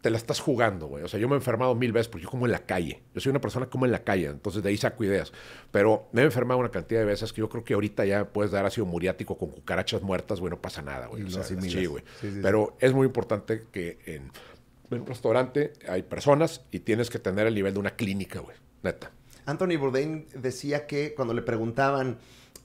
te la estás jugando, güey. O sea, yo me he enfermado mil veces porque yo como en la calle. Yo soy una persona que como en la calle, entonces de ahí saco ideas. Pero me he enfermado una cantidad de veces que yo creo que ahorita ya puedes dar ácido muriático con cucarachas muertas, güey, no pasa nada, güey. sí, güey. Pero es muy importante que en, en un restaurante hay personas y tienes que tener el nivel de una clínica, güey. Anthony Bourdain decía que cuando le preguntaban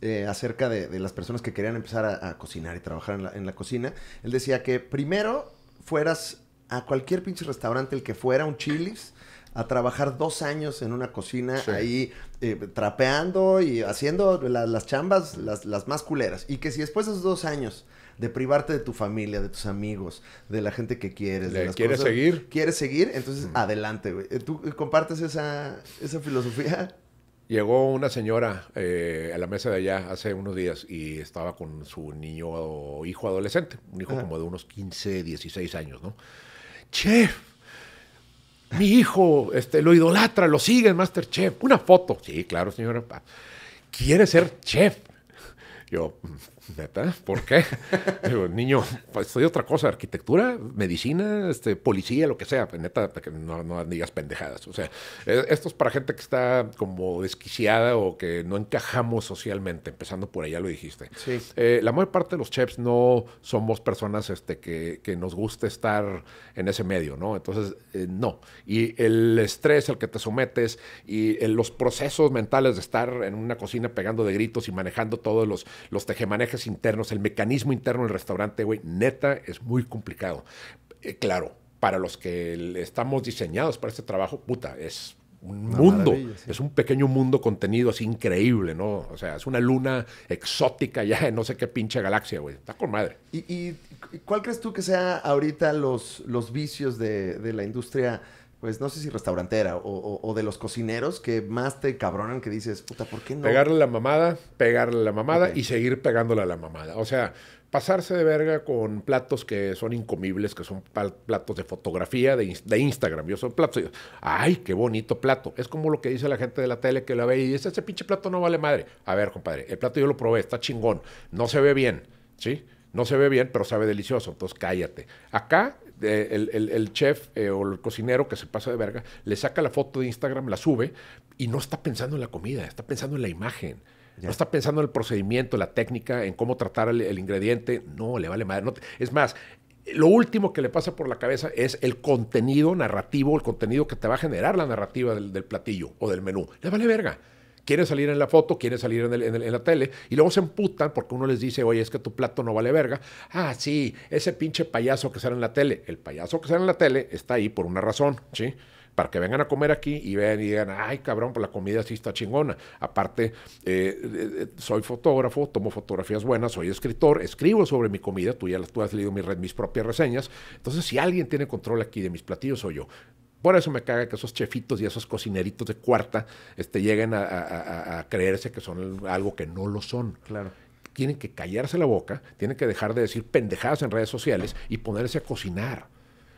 eh, acerca de, las personas que querían empezar a, cocinar y trabajar en la, cocina, él decía que primero fueras a cualquier pinche restaurante, el que fuera, un chilis, a trabajar dos años en una cocina ahí eh, trapeando y haciendo las chambas las, las, más culeras. Y que si después de esos dos años de privarte de tu familia, de tus amigos, de la gente que quieres. ¿Quieres seguir? ¿Quieres seguir? Entonces, mm. adelante, güey. Eh, ¿Tú eh, compartes esa, filosofía? Llegó una señora eh, a la mesa de allá hace unos días y estaba con su niño o hijo adolescente, un hijo como de unos 15, 16 años, ¿no? Chef, mi hijo este, lo idolatra, lo sigue Master Masterchef. Una foto. Sí, claro, señora. Quiere ser chef. Yo, mm, ¿Neta? ¿Por qué? <laughs> niño, pues, estoy otra cosa, arquitectura, medicina, este, policía, lo que sea. Pues, neta, que no, digas pendejadas. O sea, e, esto es para gente que está como desquiciada o que no encajamos socialmente, empezando por allá lo dijiste. Sí. Eh, la mayor parte de los chefs no somos personas este, que, nos guste estar en ese medio, ¿no? Entonces, eh, no. Y el estrés al que te sometes y eh, los procesos mentales de estar en una cocina pegando de gritos y manejando todos los, los tejemanejes internos, el mecanismo interno del restaurante, güey, neta, es muy complicado. Eh, claro, para los que estamos diseñados para este trabajo, puta, es un mundo, es un pequeño mundo contenido así increíble, ¿no? O sea, es una luna exótica ya en no sé qué pinche galaxia, güey. Está con madre. ¿Y, cuál crees tú que sea ahorita los, los vicios de, de la industria? pues no sé si restaurantera o, de los cocineros que más te cabronan que dices, puta, ¿por qué no? Pegarle la mamada, pegarle la mamada y seguir pegándole a la mamada. O sea, pasarse de verga con platos que son incomibles, que son platos de fotografía, de, Instagram. Yo son platos. Ay, qué bonito plato. Es como lo que dice la gente de la tele que la ve y dice, ese pinche plato no vale madre. A ver, compadre, el plato yo lo probé, está chingón. No se ve bien, ¿sí? No se ve bien, pero sabe delicioso. Entonces cállate. Acá el, chef eh, o el cocinero que se pasa de verga, le saca la foto de Instagram, la sube y no está pensando en la comida, está pensando en la imagen. No está pensando en el procedimiento, la técnica, en cómo tratar el, ingrediente. No, le vale madre. es más, lo último que le pasa por la cabeza es el contenido narrativo, el contenido que te va a generar la narrativa del platillo o del menú. Le vale verga quieren salir en la foto, quiere salir en, la tele, y luego se emputan porque uno les dice, oye, es que tu plato no vale verga. Ah, sí, ese pinche payaso que sale en la tele. El payaso que sale en la tele está ahí por una razón, ¿sí? para que vengan a comer aquí y vean y digan, ay cabrón, pues la comida sí está chingona. Aparte, eh, eh, eh, soy fotógrafo, tomo fotografías buenas, soy escritor, escribo sobre mi comida, tú ya tú has leído mis, mis propias reseñas. Entonces, si alguien tiene control aquí de mis platillos, soy yo. Por eso me caga que esos chefitos y esos cocineritos de cuarta este, lleguen a, creerse que son algo que no lo son. Claro tienen que callarse la boca, tienen que dejar de decir pendejadas en redes sociales y ponerse a cocinar.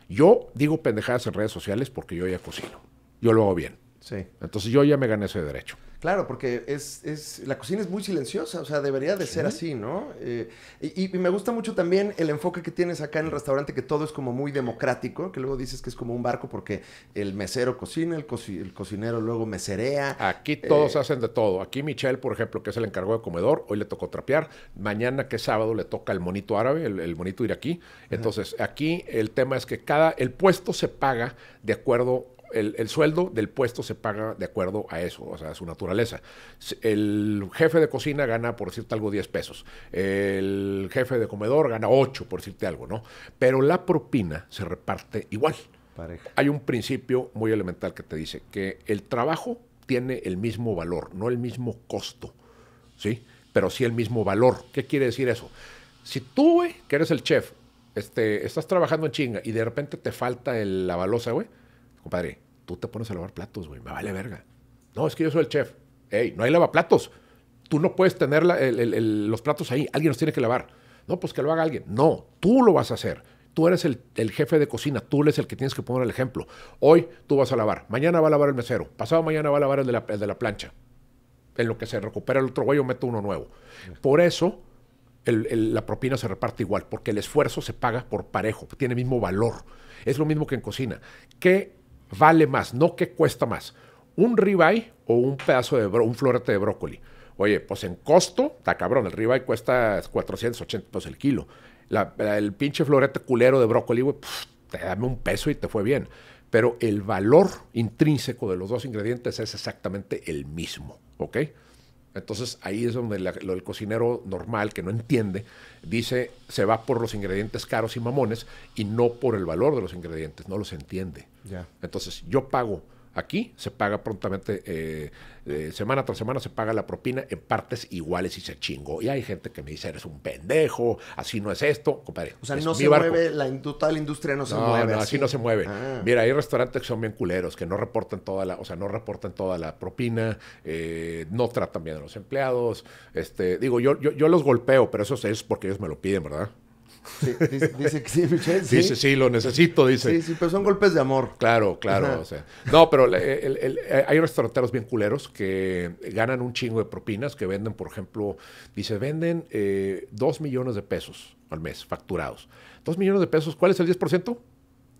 Yo digo pendejadas en redes sociales porque yo ya cocino. Yo lo hago bien. Sí. Entonces yo ya me gané ese derecho. Claro, porque es, es, la cocina es muy silenciosa, o sea, debería de ser así, ¿no? Eh, y, me gusta mucho también el enfoque que tienes acá en el restaurante, que todo es como muy democrático, que luego dices que es como un barco porque el mesero cocina, el, cocinero luego meserea. Aquí todos eh, hacen de todo. Aquí Michelle, por ejemplo, que es el encargado de comedor, hoy le tocó trapear, mañana que es sábado le toca el monito árabe, el, el monito iraquí. Entonces, aquí el tema es que cada, el puesto se paga de acuerdo el, sueldo del puesto se paga de acuerdo a eso, o sea, a su naturaleza. El jefe de cocina gana, por decirte algo, 10 pesos. El jefe de comedor gana 8, por decirte algo, ¿no? Pero la propina se reparte igual. Hay un principio muy elemental que te dice que el trabajo tiene el mismo valor, no el mismo costo, ¿sí? Pero sí el mismo valor. ¿Qué quiere decir eso? Si tú, güey, que eres el chef, este, estás trabajando en chinga y de repente te falta el, la balosa, güey, compadre, tú te pones a lavar platos, güey, me vale verga. No, es que yo soy el chef. Ey, no hay lavaplatos. Tú no puedes tener los platos ahí, alguien los tiene que lavar. No, pues que lo haga alguien. No, tú lo vas a hacer. Tú eres el, jefe de cocina, tú eres el que tienes que poner el ejemplo. Hoy tú vas a lavar, mañana va a lavar el mesero, pasado mañana va a lavar el de la, plancha. En lo que se recupera el otro güey, yo meto uno nuevo. Por eso la propina se reparte igual, porque el esfuerzo se paga por parejo, tiene el mismo valor. Es lo mismo que en cocina. ¿Qué vale más, no que cuesta más. Un ribeye o un pedazo de un florete de brócoli. Oye, pues en costo, está cabrón, el ribeye cuesta 480 pesos el kilo. el pinche florete culero de brócoli, güey, te dame un peso y te fue bien. Pero el valor intrínseco de los dos ingredientes es exactamente el mismo, ¿ok? Entonces ahí es donde lo, el cocinero normal que no entiende dice se va por los ingredientes caros y mamones y no por el valor de los ingredientes, no los entiende. Entonces yo pago Aquí se paga prontamente, eh, eh, semana tras semana se paga la propina en partes iguales y se chingo. Y hay gente que me dice, eres un pendejo, así no es esto, compadre. O sea, no se mueve, la, toda la industria no se mueve. así. no se mueve. Ah. Mira, hay restaurantes que son bien culeros, que no reportan toda la, o sea, no reportan toda la propina, eh, no tratan bien a los empleados. Este, digo, yo, yo, yo los golpeo, pero eso es porque ellos me lo piden, ¿verdad? dice, que <laughs> sí, Dice, sí, lo necesito, dice. Sí, sí, pero son golpes de amor. Claro, claro. no, pero eh, hay restauranteros bien culeros que ganan un chingo de propinas, que venden, por ejemplo, dice, venden eh, 2 millones de pesos al mes facturados. Dos millones de pesos, ¿cuál es el 10%?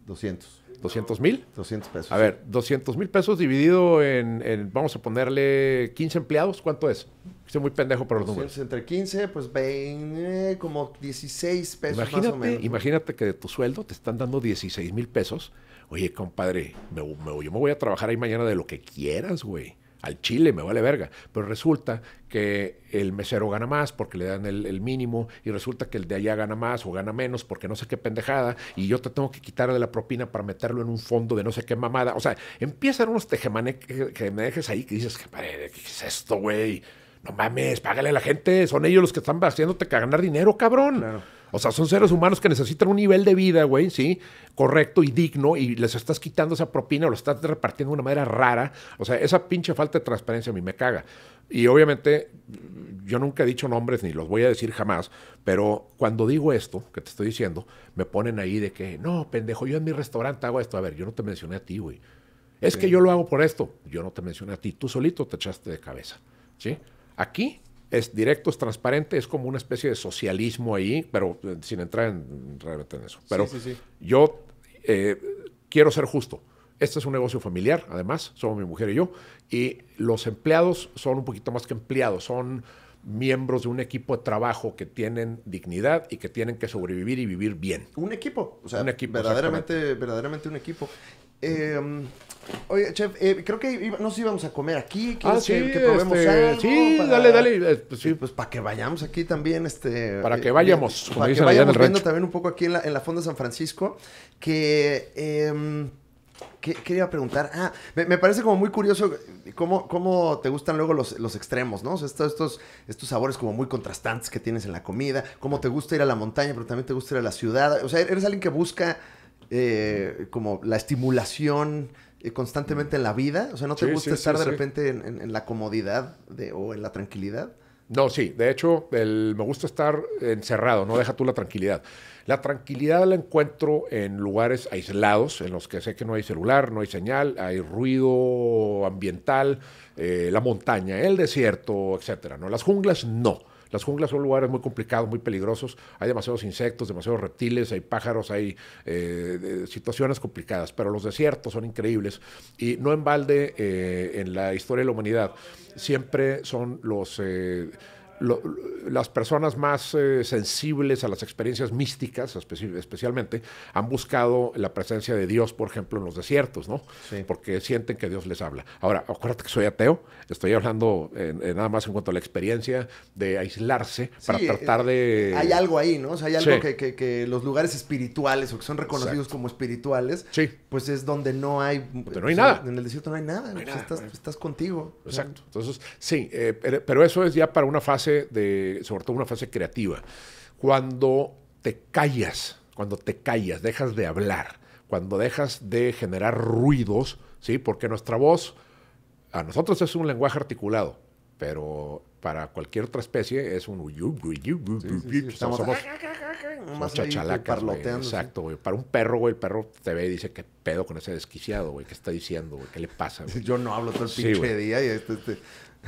200. ¿200 mil? 200 pesos. A ver, 200 mil pesos dividido en, vamos a ponerle 15 empleados, ¿cuánto es? Estoy muy pendejo para los números. Entre 15, pues 20, como 16 pesos imagínate, más o menos. Imagínate que de tu sueldo te están dando 16 mil pesos. Oye, compadre, yo me voy a trabajar ahí mañana de lo que quieras, güey al chile, me vale verga. Pero resulta que el mesero gana más porque le dan el, mínimo y resulta que el de allá gana más o gana menos porque no sé qué pendejada y yo te tengo que quitarle la propina para meterlo en un fondo de no sé qué mamada. O sea, empiezan unos que me dejes ahí que dices, ¿qué es esto, güey? No mames, págale a la gente, son ellos los que están haciéndote ganar dinero, cabrón. Claro. O sea, son seres humanos que necesitan un nivel de vida, güey, ¿sí? Correcto y digno y les estás quitando esa propina o lo estás repartiendo de una manera rara. O sea, esa pinche falta de transparencia a mí me caga. Y obviamente yo nunca he dicho nombres ni los voy a decir jamás, pero cuando digo esto que te estoy diciendo, me ponen ahí de que, no, pendejo, yo en mi restaurante hago esto. A ver, yo no te mencioné a ti, güey. Es que yo lo hago por esto. Yo no te mencioné a ti. Tú solito te echaste de cabeza, ¿sí? Aquí es directo, es transparente, es como una especie de socialismo ahí, pero eh, sin entrar en, en eso. Pero yo eh, quiero ser justo. Este es un negocio familiar, además, somos mi mujer y yo, y los empleados son un poquito más que empleados, son miembros de un equipo de trabajo que tienen dignidad y que tienen que sobrevivir y vivir bien. Un equipo, o sea, un equipo, verdaderamente, verdaderamente un equipo. Em, oye, chef, eh, creo que nos íbamos a comer aquí. Ah, que, probemos este, algo? Sí, dale, dale. Eh, pues sí. Pues para que vayamos aquí también, este... Para que eh, vayamos, Para que vayamos viendo también un poco aquí en la, en la Fonda San Francisco, que... ¿Qué em, quería preguntar? Ah, me, parece como muy curioso cómo, cómo te gustan luego los, extremos, ¿no? O estos, estos, estos, sabores como muy contrastantes que tienes en la comida, cómo te gusta ir a la montaña, pero también te gusta ir a la ciudad. O sea, eres alguien que busca eh, como la estimulación eh, constantemente en la vida? O sea, ¿no te gusta estar de repente en, la comodidad de, o en la tranquilidad? No, sí. De hecho, me gusta estar encerrado, no deja tú la tranquilidad. La tranquilidad la encuentro en lugares aislados, en los que sé que no hay celular, no hay señal, hay ruido ambiental, eh, la montaña, el desierto, etcétera. ¿no? Las junglas no. Las junglas son lugares muy complicados, muy peligrosos. Hay demasiados insectos, demasiados reptiles, hay pájaros, hay eh, eh, situaciones complicadas, pero los desiertos son increíbles. Y no en balde eh, en la historia de la humanidad siempre son los las personas más eh, sensibles a las experiencias místicas, especialmente, han buscado la presencia de Dios, por ejemplo, en los desiertos, ¿no? Porque sienten que Dios les habla. Ahora, acuérdate que soy ateo, estoy hablando nada más en cuanto a la experiencia de aislarse para eh, tratar de. Eh, hay algo ahí, ¿no? O sea, hay algo que, los lugares espirituales o que son reconocidos como espirituales, pues es donde no hay. no hay nada. En el desierto no hay nada, pues Estás, contigo. Exacto. Entonces, sí, pero eso es ya para una fase de, sobre todo una fase creativa. Cuando te callas, cuando te callas, dejas de hablar, cuando dejas de generar ruidos, ¿sí? Porque nuestra voz, a nosotros es un lenguaje articulado, pero para cualquier otra especie es un estamos Para un perro, el perro te ve y dice qué pedo con ese desquiciado, qué está diciendo, qué le pasa, <laughs> Yo no hablo todo el pinche día y este, este,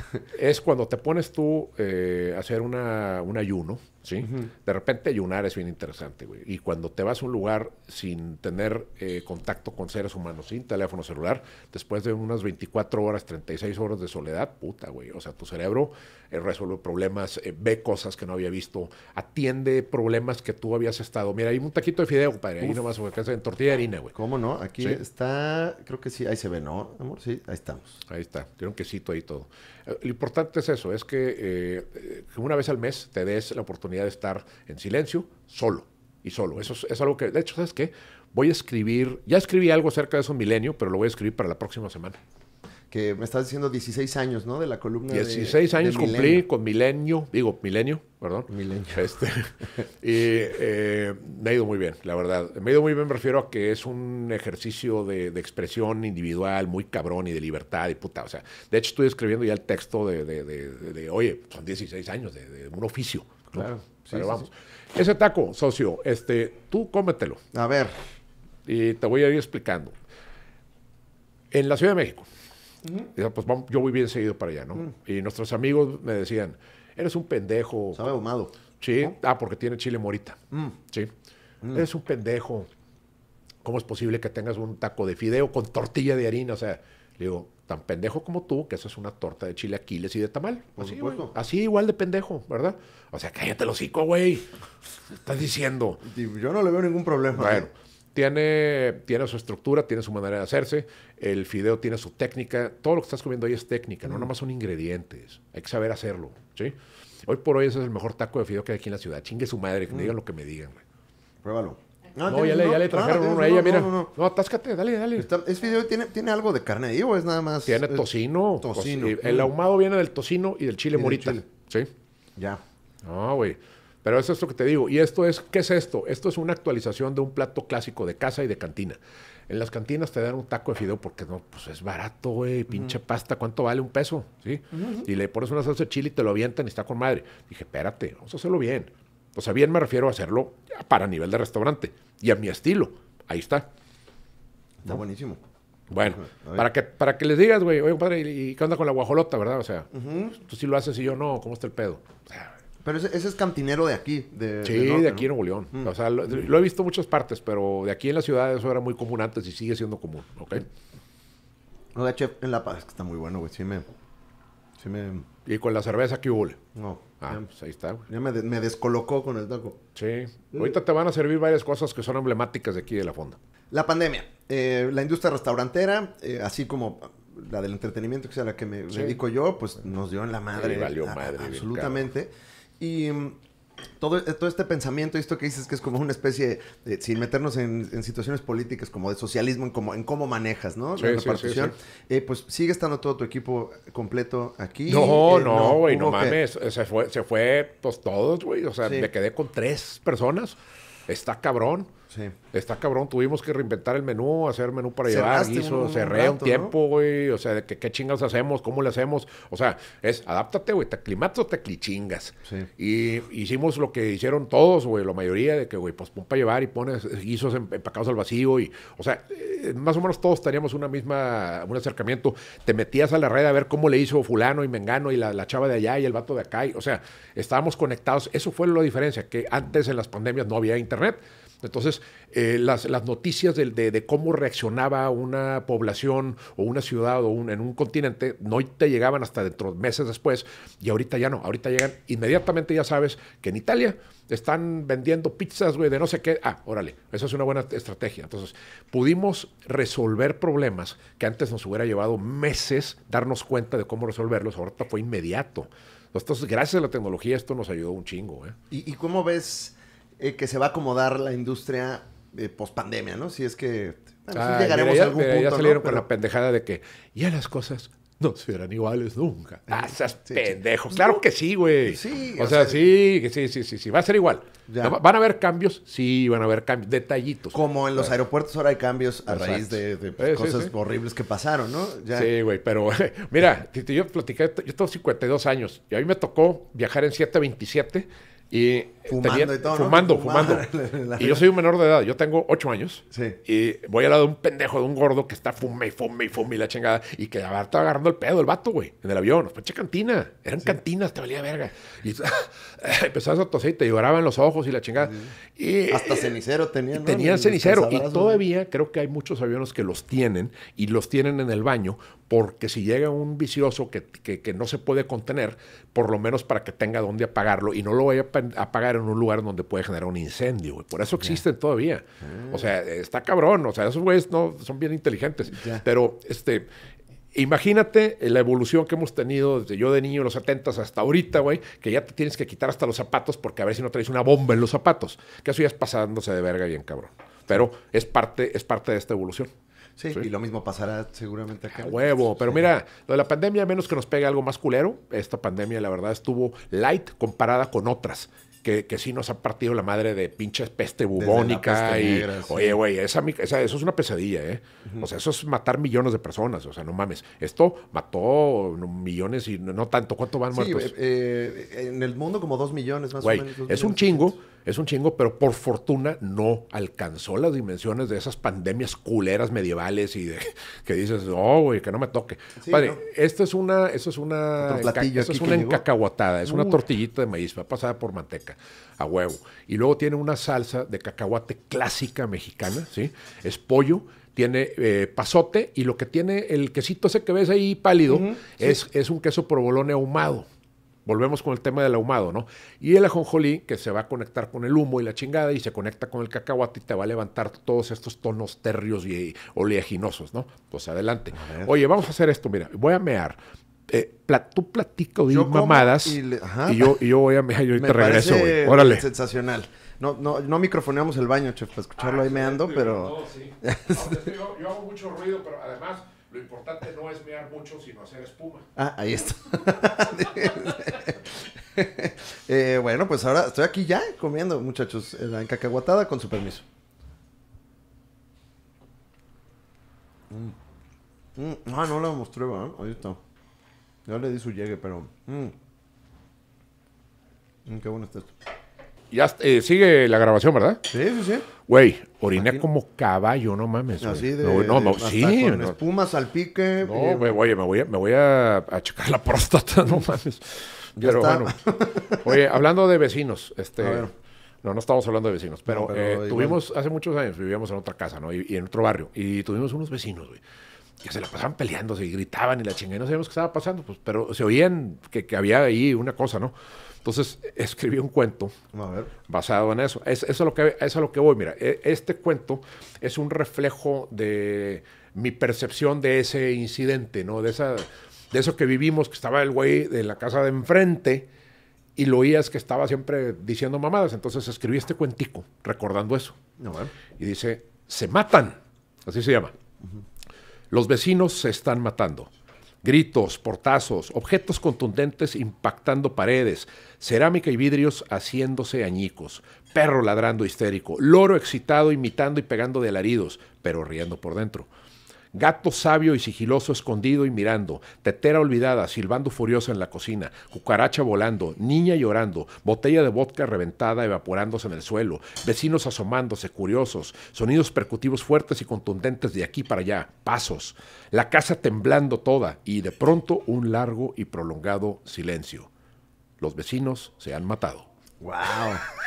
<laughs> es cuando te pones tú eh, a hacer una, un ayuno, ¿sí? De repente ayunar es bien interesante, güey. Y cuando te vas a un lugar sin tener eh, contacto con seres humanos, sin teléfono celular, después de unas 24 horas, 36 horas de soledad, puta, güey. O sea, tu cerebro eh, resuelve problemas, ve cosas que no había visto, atiende problemas que tú habías estado. Mira, hay un taquito de fideo, padre, ahí nomás, en tortilla de harina, güey. ¿Cómo no? Aquí está, creo que sí, ahí se ve, ¿no? Amor, sí, ahí estamos. Ahí está, tiene un quesito ahí todo. Lo importante es eso, es eh, que, una vez al mes te des la oportunidad de estar en silencio, solo y solo. Eso es, algo que, de hecho, ¿sabes qué? Voy a escribir, ya escribí algo acerca de eso milenio, pero lo voy a escribir para la próxima semana que me estás diciendo 16 años, ¿no? De la columna. de 16 años cumplí con Milenio, digo, Milenio, perdón. Milenio. <laughs> Este, y eh, me ha ido muy bien, la verdad. Me ha ido muy bien, me refiero a que es un ejercicio de, expresión individual muy cabrón y de libertad y puta. O sea, de hecho estoy escribiendo ya el texto de, de oye, son 16 años de, un oficio. Claro. Pero vamos. Ese taco, socio, este, tú cómetelo. A ver. Y te voy a ir explicando. En la Ciudad de México, pues yo voy bien seguido para allá, ¿no? Mm. Y nuestros amigos me decían, eres un pendejo. Sabe ahumado. Sí, ah, porque tiene chile morita. Mm. Sí. Mm. Eres un pendejo. ¿Cómo es posible que tengas un taco de fideo con tortilla de harina? O sea, le digo, tan pendejo como tú, que eso es una torta de chile aquiles y de tamal. Así, así igual de pendejo, ¿verdad? O sea, cállate el hocico, güey. Estás diciendo. Yo no le veo ningún problema. Bueno, tiene, tiene su estructura, tiene su manera de hacerse, el fideo tiene su técnica, todo lo que estás comiendo ahí es técnica, no no más son ingredientes, hay que saber hacerlo, ¿sí? Hoy por hoy ese es el mejor taco de fideo que hay aquí en la ciudad, chingue su madre, que me mm. digan lo que me digan, güey. Pruébalo. No, ya, le, trajeron ah, uno a ella, mira. No, no, atáscate, dale, dale. es fideo, tiene, algo de carne ahí o es nada más. Tiene tocino. Tocino. Pues, el mm. ahumado viene del tocino y del chile morita. Sí. Ya. No, güey. Pero eso es lo que te digo. Y esto es, ¿qué es esto? Esto es una actualización de un plato clásico de casa y de cantina. En las cantinas te dan un taco de fideo porque no, pues es barato, güey, pinche pasta, ¿cuánto vale un peso? ¿Sí? Y le pones una salsa de chile y te lo avientan y está con madre. Dije, espérate, vamos a hacerlo bien. O sea, bien me refiero a hacerlo para nivel de restaurante y a mi estilo. Ahí está. Está buenísimo. Bueno, para que, para que les digas, güey, oye, padre ¿y qué onda con la guajolota, verdad? O sea, tú sí lo haces y yo no, ¿cómo está el pedo? O sea, pero ese, es cantinero de aquí. De, sí, de, aquí en Nuevo León. Mm. O sea, lo, he visto en muchas partes, pero de aquí en la ciudad eso era muy común antes y sigue siendo común, ¿ok? No, chef, en La Paz, que está muy bueno, güey. Sí me, sí me... Y con la cerveza que hubo. No. Ah, pues ahí está, güey. Ya me, descolocó con el taco. Sí. Mm. Ahorita te van a servir varias cosas que son emblemáticas de aquí de la fonda. La pandemia. Eh, la industria restaurantera, eh, así como la del entretenimiento, que sea la que me dedico yo, pues nos dio en la madre. Sí, valió madre. absolutamente. Y mm, todo, eh, todo, este pensamiento, esto que dices que es como una especie, de, sin meternos en, situaciones políticas, como de socialismo, en, como, en cómo manejas, ¿no? Eh, pues sigue estando todo tu equipo completo aquí. No, eh, no, güey, no, mames. Se fue, se fue pues, todos, güey. O sea, me quedé con tres personas. Está cabrón. Está cabrón, tuvimos que reinventar el menú, hacer menú para llevar, guisos, cerré un tiempo, güey. O sea, qué chingas hacemos, cómo le hacemos. O sea, es adáptate, güey, te aclimatas o te clichingas. Y hicimos lo que hicieron todos, güey, la mayoría, de que, güey, pues pon para llevar y pones guisos em, empacados al vacío. y O sea, eh, más o menos todos teníamos una misma, un acercamiento. Te metías a la red a ver cómo le hizo Fulano y Mengano y la, chava de allá y el vato de acá. o sea, estábamos conectados. Eso fue la diferencia, que antes en las pandemias no había internet. Entonces, eh, las, las, noticias de, de, cómo reaccionaba una población o una ciudad o un, en un continente no te llegaban hasta dentro meses después y ahorita ya no, ahorita llegan inmediatamente, ya sabes que en Italia están vendiendo pizzas, güey, de no sé qué. Ah, órale, esa es una buena estrategia. Entonces, pudimos resolver problemas que antes nos hubiera llevado meses darnos cuenta de cómo resolverlos, ahorita fue inmediato. Entonces, gracias a la tecnología esto nos ayudó un chingo. ¿eh? ¿Y cómo ves eh, que se va a acomodar la industria eh, post pandemia, ¿no? Si es que ah, llegaremos a algún punto. Ya salieron con la pendejada de que ya las cosas no serán iguales nunca. Ah, ah esas pendejos. Claro que sí, güey. Sí. O, sea, sí, sí, sí, sí, sí. Va a ser igual. ¿Van a haber cambios? Sí, van a haber cambios. Detallitos. Como en los ah. aeropuertos ahora hay cambios a raíz de, pues, eh, cosas horribles que pasaron, ¿no? Sí, güey, pero <laughs> mira, yo platicé, yo tengo 52 años y a mí me tocó viajar en 727 y eh, fumando y todo. Fumando, fumando. <laughs> y yo soy un menor de edad, yo tengo ocho años. Y voy al lado de un pendejo, de un gordo que está fume y fume y fume y la chingada. Y que estaba agarrando el pedo el vato, güey, en el avión. Pinche cantina. Eran cantinas, te valía verga. Y <laughs> empezaba a toser y te lloraban los ojos y la chingada. Y, Hasta cenicero tenían. Tenían cenicero. Y todavía creo que hay muchos aviones que los tienen y los tienen en el baño porque si llega un vicioso que, que no se puede contener, por lo menos para que tenga dónde apagarlo y no lo vaya a apagar en un lugar donde puede generar un incendio, güey. Por eso existen todavía. Ah. O sea, está cabrón. O sea, esos güeyes no, son bien inteligentes. Pero, este, Imagínate la evolución que hemos tenido desde yo de niño en los 70 hasta ahorita, güey, que ya te tienes que quitar hasta los zapatos porque a ver si no traes una bomba en los zapatos. Que eso ya es pasándose de verga bien cabrón. Pero es parte, es parte de esta evolución. Sí, y lo mismo pasará seguramente acá. huevo, pero mira, lo de la pandemia, a menos que nos pegue algo más culero, esta pandemia la verdad estuvo light comparada con otras que, sí nos ha partido la madre de pinches peste bubónica. y, Oye, güey, esa, eso es una pesadilla, ¿eh? O sea, eso es matar millones de personas, o sea, no mames. Esto mató millones y no, tanto. ¿Cuánto van muertos? Eh, eh, en el mundo como dos millones más o menos. Es un chingo es un chingo, pero por fortuna no alcanzó las dimensiones de esas pandemias culeras medievales y de, <laughs> que dices, oh, güey, que no me toque. Padre, es una, esto es una, esto es una encacahuatada, es una tortillita de maíz, va pasada por manteca, a huevo. Y luego tiene una salsa de cacahuate clásica mexicana, ¿sí? Es pollo, tiene eh, pasote y lo que tiene el quesito ese que ves ahí pálido es, es un queso provolone ahumado volvemos con el tema del ahumado, ¿no? Y el ajonjolí que se va a conectar con el humo y la chingada y se conecta con el cacahuate y te va a levantar todos estos tonos terrios y oleaginosos, ¿no? Pues adelante. Oye, vamos a hacer esto, mira, voy a mear. Eh, tú platico de mamadas y, yo, voy a mear y Me regreso, güey. Órale. Sensacional. No, no, no microfoneamos el baño, chef, para escucharlo ahí meando, pero... yo hago mucho ruido, pero además lo importante no es mear mucho, sino hacer espuma. Ah, ahí está. <laughs> Eh, bueno, pues ahora estoy aquí ya comiendo, muchachos, en cacahuatada con su permiso. Mm. Mm. Ah, no la mostré, ¿verdad? Ahí está. Ya le di su llegue, pero... Mm. qué bueno está esto. Ya eh, sigue la grabación, ¿verdad? Sí, sí, sí. Güey, oriné como caballo, no mames. Así de. No, no, sí. Con espuma, salpique. No, me voy, me voy, a, me voy a, checar la <laughs> próstata, no mames. pero bueno. Oye, hablando de vecinos, este. No, no estamos hablando de vecinos, pero, eh, tuvimos, hace muchos años vivíamos en otra casa, ¿no? Y, en otro barrio. Y tuvimos unos vecinos, güey que se la pasaban peleándose y gritaban y la chingada. No sabíamos qué estaba pasando, pues, pero se oían que, que, había ahí una cosa, ¿no? Entonces escribí un cuento basado en eso. eso, es lo que, lo que voy. Mira, e, este cuento es un reflejo de mi percepción de ese incidente, ¿no? De, esa, de eso que vivimos, que estaba el güey de la casa de enfrente y lo oías que estaba siempre diciendo mamadas. Entonces escribí este cuentico recordando eso. Y dice, se matan, así se llama. Los vecinos se están matando. Gritos, portazos, objetos contundentes impactando paredes, cerámica y vidrios haciéndose añicos, perro ladrando histérico, loro excitado imitando y pegando de alaridos, pero riendo por dentro. Gato sabio y sigiloso escondido y mirando, tetera olvidada silbando furiosa en la cocina, cucaracha volando, niña llorando, botella de vodka reventada evaporándose en el suelo, vecinos asomándose curiosos, sonidos percutivos fuertes y contundentes de aquí para allá, pasos, la casa temblando toda y de pronto un largo y prolongado silencio. Los vecinos se han matado. ¡Wow!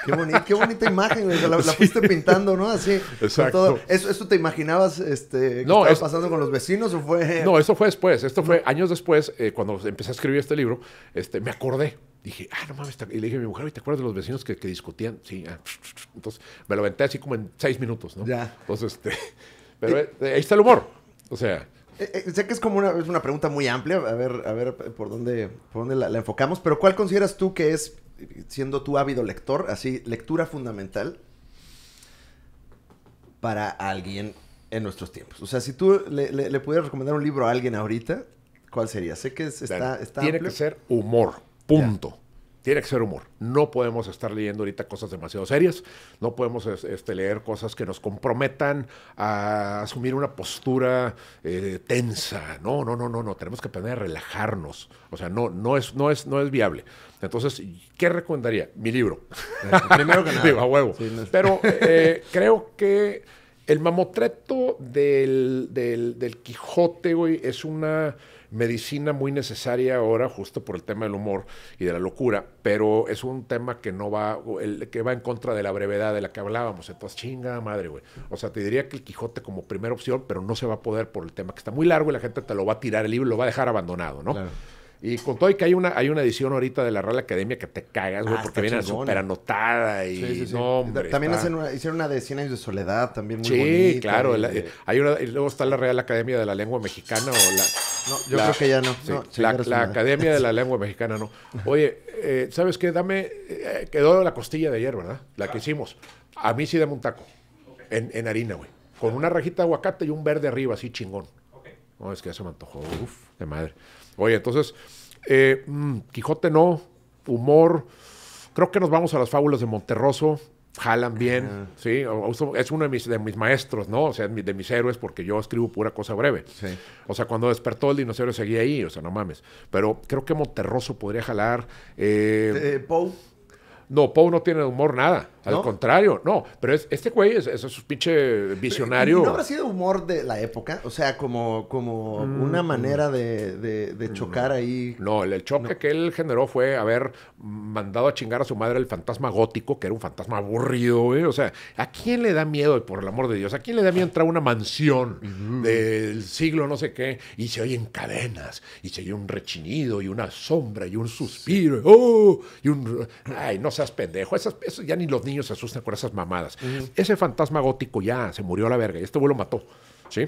Qué, bonita, imagen, La, <laughs> fuiste pintando, ¿no? Así. Exacto. ¿Esto te imaginabas este, que estaba pasando con los vecinos o fue.? No, eso fue después. Esto fue años después, eh, cuando empecé a escribir este libro, este, me acordé. Dije, ah, no mames. Y le dije a mi mujer, ¿te acuerdas de los vecinos que, discutían? Sí, ah, Entonces me lo aventé así como en seis minutos, ¿no? Ya. Entonces, este. <laughs> Pero eh, eh, ahí está el humor. O sea. sé que es como una, es una pregunta muy amplia, a ver, a ver por dónde, por dónde la, enfocamos, pero ¿cuál consideras tú que es siendo tú ávido lector, así, lectura fundamental para alguien en nuestros tiempos. O sea, si tú le, pudieras recomendar un libro a alguien ahorita, ¿cuál sería? Sé que está, Tiene que ser humor, punto. Tiene que ser humor. No podemos estar leyendo ahorita cosas demasiado serias. No podemos este, leer cosas que nos comprometan a asumir una postura eh, tensa. No, no, no, no, no. Tenemos que aprender a relajarnos. O sea, no, no es, no es, no es viable. Entonces, ¿qué recomendaría? Mi libro. Eh, primero que <laughs> nada. Digo, a huevo. Pero <laughs> eh, creo que el mamotreto del, del, Quijote, güey, es una medicina muy necesaria ahora, justo por el tema del humor y de la locura, pero es un tema que no va, el, que va en contra de la brevedad de la que hablábamos. Entonces, chinga madre, güey. O sea, te diría que el Quijote como primera opción, pero no se va a poder por el tema que está muy largo y la gente te lo va a tirar el libro y lo va a dejar abandonado, ¿no? Claro. Y con todo y que hay una, hay una edición ahorita de la Real Academia que te cagas, güey, ah, porque viene súper anotada y También hicieron una de Cien años de soledad también muy sí, claro. hay una, y luego está la Real Academia de la Lengua Mexicana o la... No, yo creo que ya no. la, Academia de la Lengua Mexicana no. Oye, eh, ¿sabes qué? Dame... Eh, quedó la costilla de ayer, ¿verdad? La que hicimos. A mí sí dame un taco. En, en harina, güey. Con una rajita de aguacate y un verde arriba, así chingón. No, es que ya se me antojó. Uf, de madre. Oye, entonces, eh, mm, Quijote no, humor. Creo que nos vamos a las fábulas de Monterroso. Jalan bien, ¿sí? es uno de mis, de mis maestros, ¿no? O sea, de mis héroes, porque yo escribo pura cosa breve. O sea, cuando despertó el dinosaurio seguía ahí, o sea, no mames. Pero creo que Monterroso podría jalar. Eh, eh No, Poe no tiene humor nada. Al contrario, no. Pero este güey es, es, un pinche visionario. ¿No habrá sido humor de la época? O sea, como, como mm, una mm. manera de, mm. chocar ahí. No, el, choque que él generó fue haber mandado a chingar a su madre el fantasma gótico, que era un fantasma aburrido, güey. O sea, ¿a quién le da miedo, por el amor de Dios? ¿A quién le da miedo entrar a una mansión del siglo no sé qué y se oyen cadenas y se oye un rechinido y una sombra y un suspiro? ¡Oh! Y un. ¡Ay, no seas pendejo! Eso ya ni los niños se asustan con esas mamadas. Ese fantasma gótico ya se murió a la verga y este güey lo mató. ¿Sí?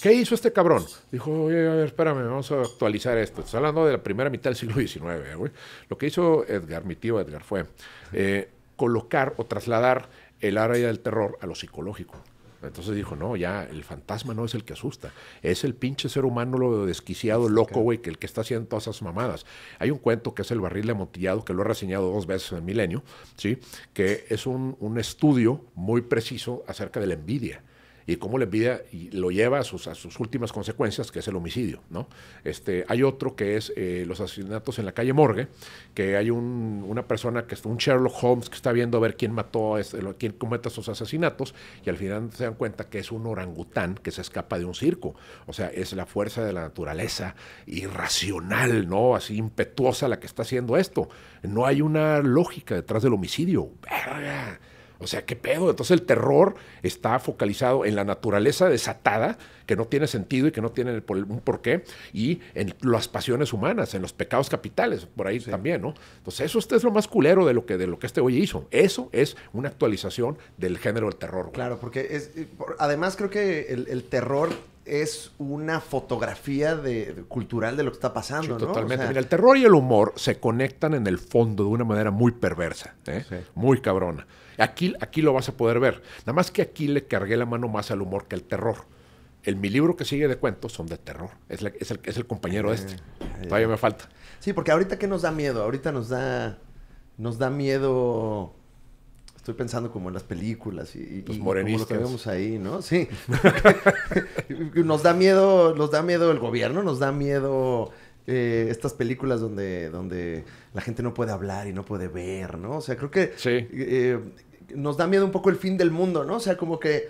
¿Qué hizo este cabrón? Dijo, oye, a ver, espérame, vamos a actualizar esto. Estás hablando de la primera mitad del siglo XIX, ¿eh, Lo que hizo Edgar, mi tío Edgar, fue eh, colocar o trasladar el área del terror a lo psicológico. Entonces dijo, no, ya el fantasma no es el que asusta, es el pinche ser humano lo desquiciado, loco, güey, que el que está haciendo todas esas mamadas. Hay un cuento que es El barril amontillado, que lo he reseñado dos veces en Milenio, ¿sí? que es un, un estudio muy preciso acerca de la envidia y cómo la y lo lleva a sus, a sus últimas consecuencias, que es el homicidio. ¿no? Este, hay otro que es eh, los asesinatos en la calle Morgue, que hay un, una persona que es un Sherlock Holmes que está viendo a ver quién mató, a este, quién cometa esos asesinatos, y al final se dan cuenta que es un orangután que se escapa de un circo. O sea, es la fuerza de la naturaleza irracional, ¿no? Así impetuosa la que está haciendo esto. No hay una lógica detrás del homicidio. ¡Verga! O sea, ¿qué pedo? Entonces el terror está focalizado en la naturaleza desatada, que no tiene sentido y que no tiene un porqué, y en las pasiones humanas, en los pecados capitales, por ahí también, ¿no? Entonces eso este es lo más culero de lo que, de lo que este hoy hizo. Eso es una actualización del género del terror. Claro, porque es, eh, además creo que el, terror es una fotografía de, cultural de lo que está pasando. ¿no? Totalmente. Mira, el terror y el humor se conectan en el fondo de una manera muy perversa, ¿eh? muy cabrona. Aquí, aquí lo vas a poder ver. Nada más que aquí le cargué la mano más al humor que al terror. El, mi libro que sigue de cuentos son de terror. Es, es, el, compañero eh, este. Eh, Todavía me falta. Sí, porque ahorita ¿qué nos da miedo? Ahorita nos da, nos da miedo... Estoy pensando como en las películas y, los y lo que vemos ahí, ¿no? Sí. <laughs> nos da miedo, nos da miedo el gobierno, nos da miedo eh, estas películas donde, donde la gente no puede hablar y no puede ver, ¿no? O sea, creo que sí nos da miedo un poco el fin del mundo, ¿no? O sea, como que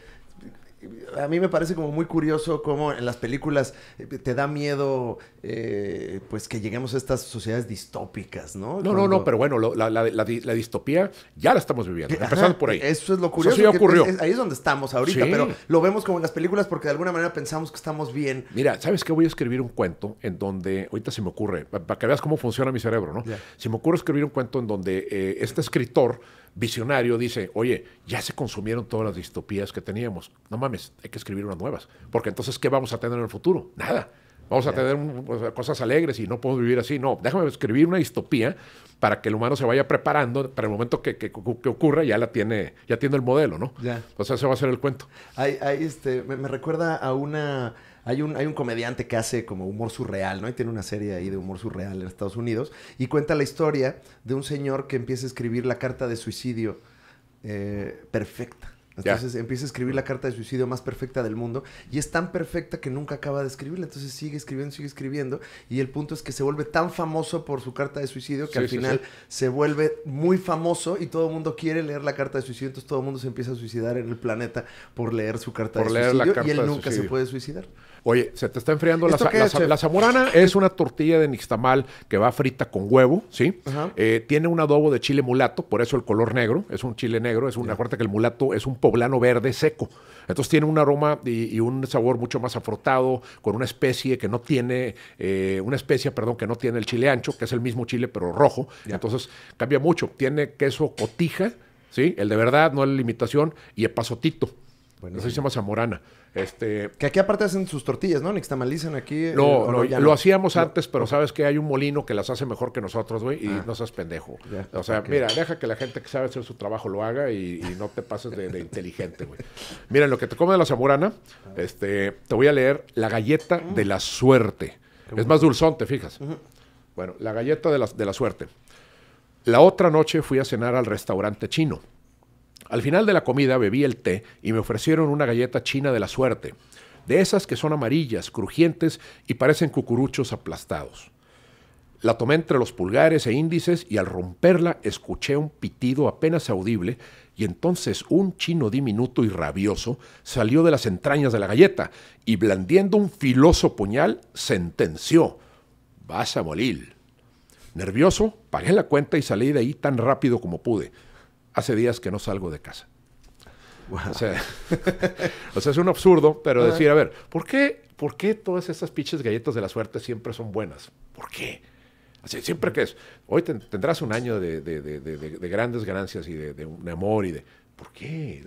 a mí me parece como muy curioso cómo en las películas eh, te da miedo eh, pues que lleguemos a estas sociedades distópicas, ¿no? No, no, no, pero bueno, la, distopía ya la estamos viviendo, empezando por ahí. Eso es lo curioso. sí ocurrió. ahí es donde estamos ahorita, pero lo vemos como en las películas porque de alguna manera pensamos que estamos bien. Mira, ¿sabes qué? Voy a escribir un cuento en donde, ahorita se me ocurre, para que veas cómo funciona mi cerebro, ¿no? Se me ocurre escribir un cuento en donde eh, este escritor visionario dice, oye, ya se consumieron todas las distopías que teníamos. No mames, hay que escribir unas nuevas. Porque entonces, ¿qué vamos a tener en el futuro? Nada. Vamos a tener mm, cosas alegres y no podemos vivir así. No, déjame escribir una distopía para que el humano se vaya preparando para el momento que, que, ocurra, ya la tiene, ya tiene el modelo, ¿no? Ya. O sea, ese va a ser el cuento. Ahí, este, me recuerda a una hay un, hay un comediante que hace como humor surreal, ¿no? Y tiene una serie ahí de humor surreal en Estados Unidos. Y cuenta la historia de un señor que empieza a escribir la carta de suicidio eh, perfecta. Entonces empieza a escribir la carta de suicidio más perfecta del mundo y es tan perfecta que nunca acaba de escribirla. Entonces sigue escribiendo, sigue escribiendo y el punto es que se vuelve tan famoso por su carta de suicidio que al final se vuelve muy famoso y todo el mundo quiere leer la carta de suicidio. Entonces todo el mundo se empieza a suicidar en el planeta por leer su carta de suicidio y él nunca se puede suicidar. Oye, se te está enfriando la, la, la, zamorana. Es una tortilla de nixtamal que va frita con huevo, ¿sí? Eh, tiene un adobo de chile mulato, por eso el color negro. Es un chile negro. Es una cuarta que el mulato es un poblano verde seco. Entonces tiene un aroma y, un sabor mucho más afrotado, con una especie que no tiene, eh, una especie, perdón, que no tiene el chile ancho, que es el mismo chile pero rojo. Entonces cambia mucho. Tiene queso cotija, ¿sí? El de verdad, no la limitación, y el pasotito. Bueno, Nosotros llama zamorana. Este, que aquí aparte hacen sus tortillas, ¿no? Nixtamalizan aquí. Eh, no, lo, hacíamos antes, pero sabes que hay un molino que las hace mejor que nosotros, güey, y ah. no seas pendejo. o sea, mira, deja que la gente que sabe hacer su trabajo lo haga y, no te pases de, inteligente, güey. Mira, lo que te come de la zamorana, ah. este, te voy a leer la galleta de la suerte. es más dulzón, te fijas. Bueno, la galleta de la, de la suerte. La otra noche fui a cenar al restaurante chino. Al final de la comida bebí el té y me ofrecieron una galleta china de la suerte, de esas que son amarillas, crujientes y parecen cucuruchos aplastados. La tomé entre los pulgares e índices y al romperla escuché un pitido apenas audible y entonces un chino diminuto y rabioso salió de las entrañas de la galleta y blandiendo un filoso puñal sentenció, vas a morir. Nervioso, pagué la cuenta y salí de ahí tan rápido como pude hace días que no salgo de casa. <laughs> O, sea, es un absurdo, pero decir, a ver, ¿por qué, ¿por qué todas esas pinches galletas de la suerte siempre son buenas? ¿Por qué? Así, siempre que es, hoy tendrás un año de, grandes ganancias y de, un amor y de... ¿Por qué?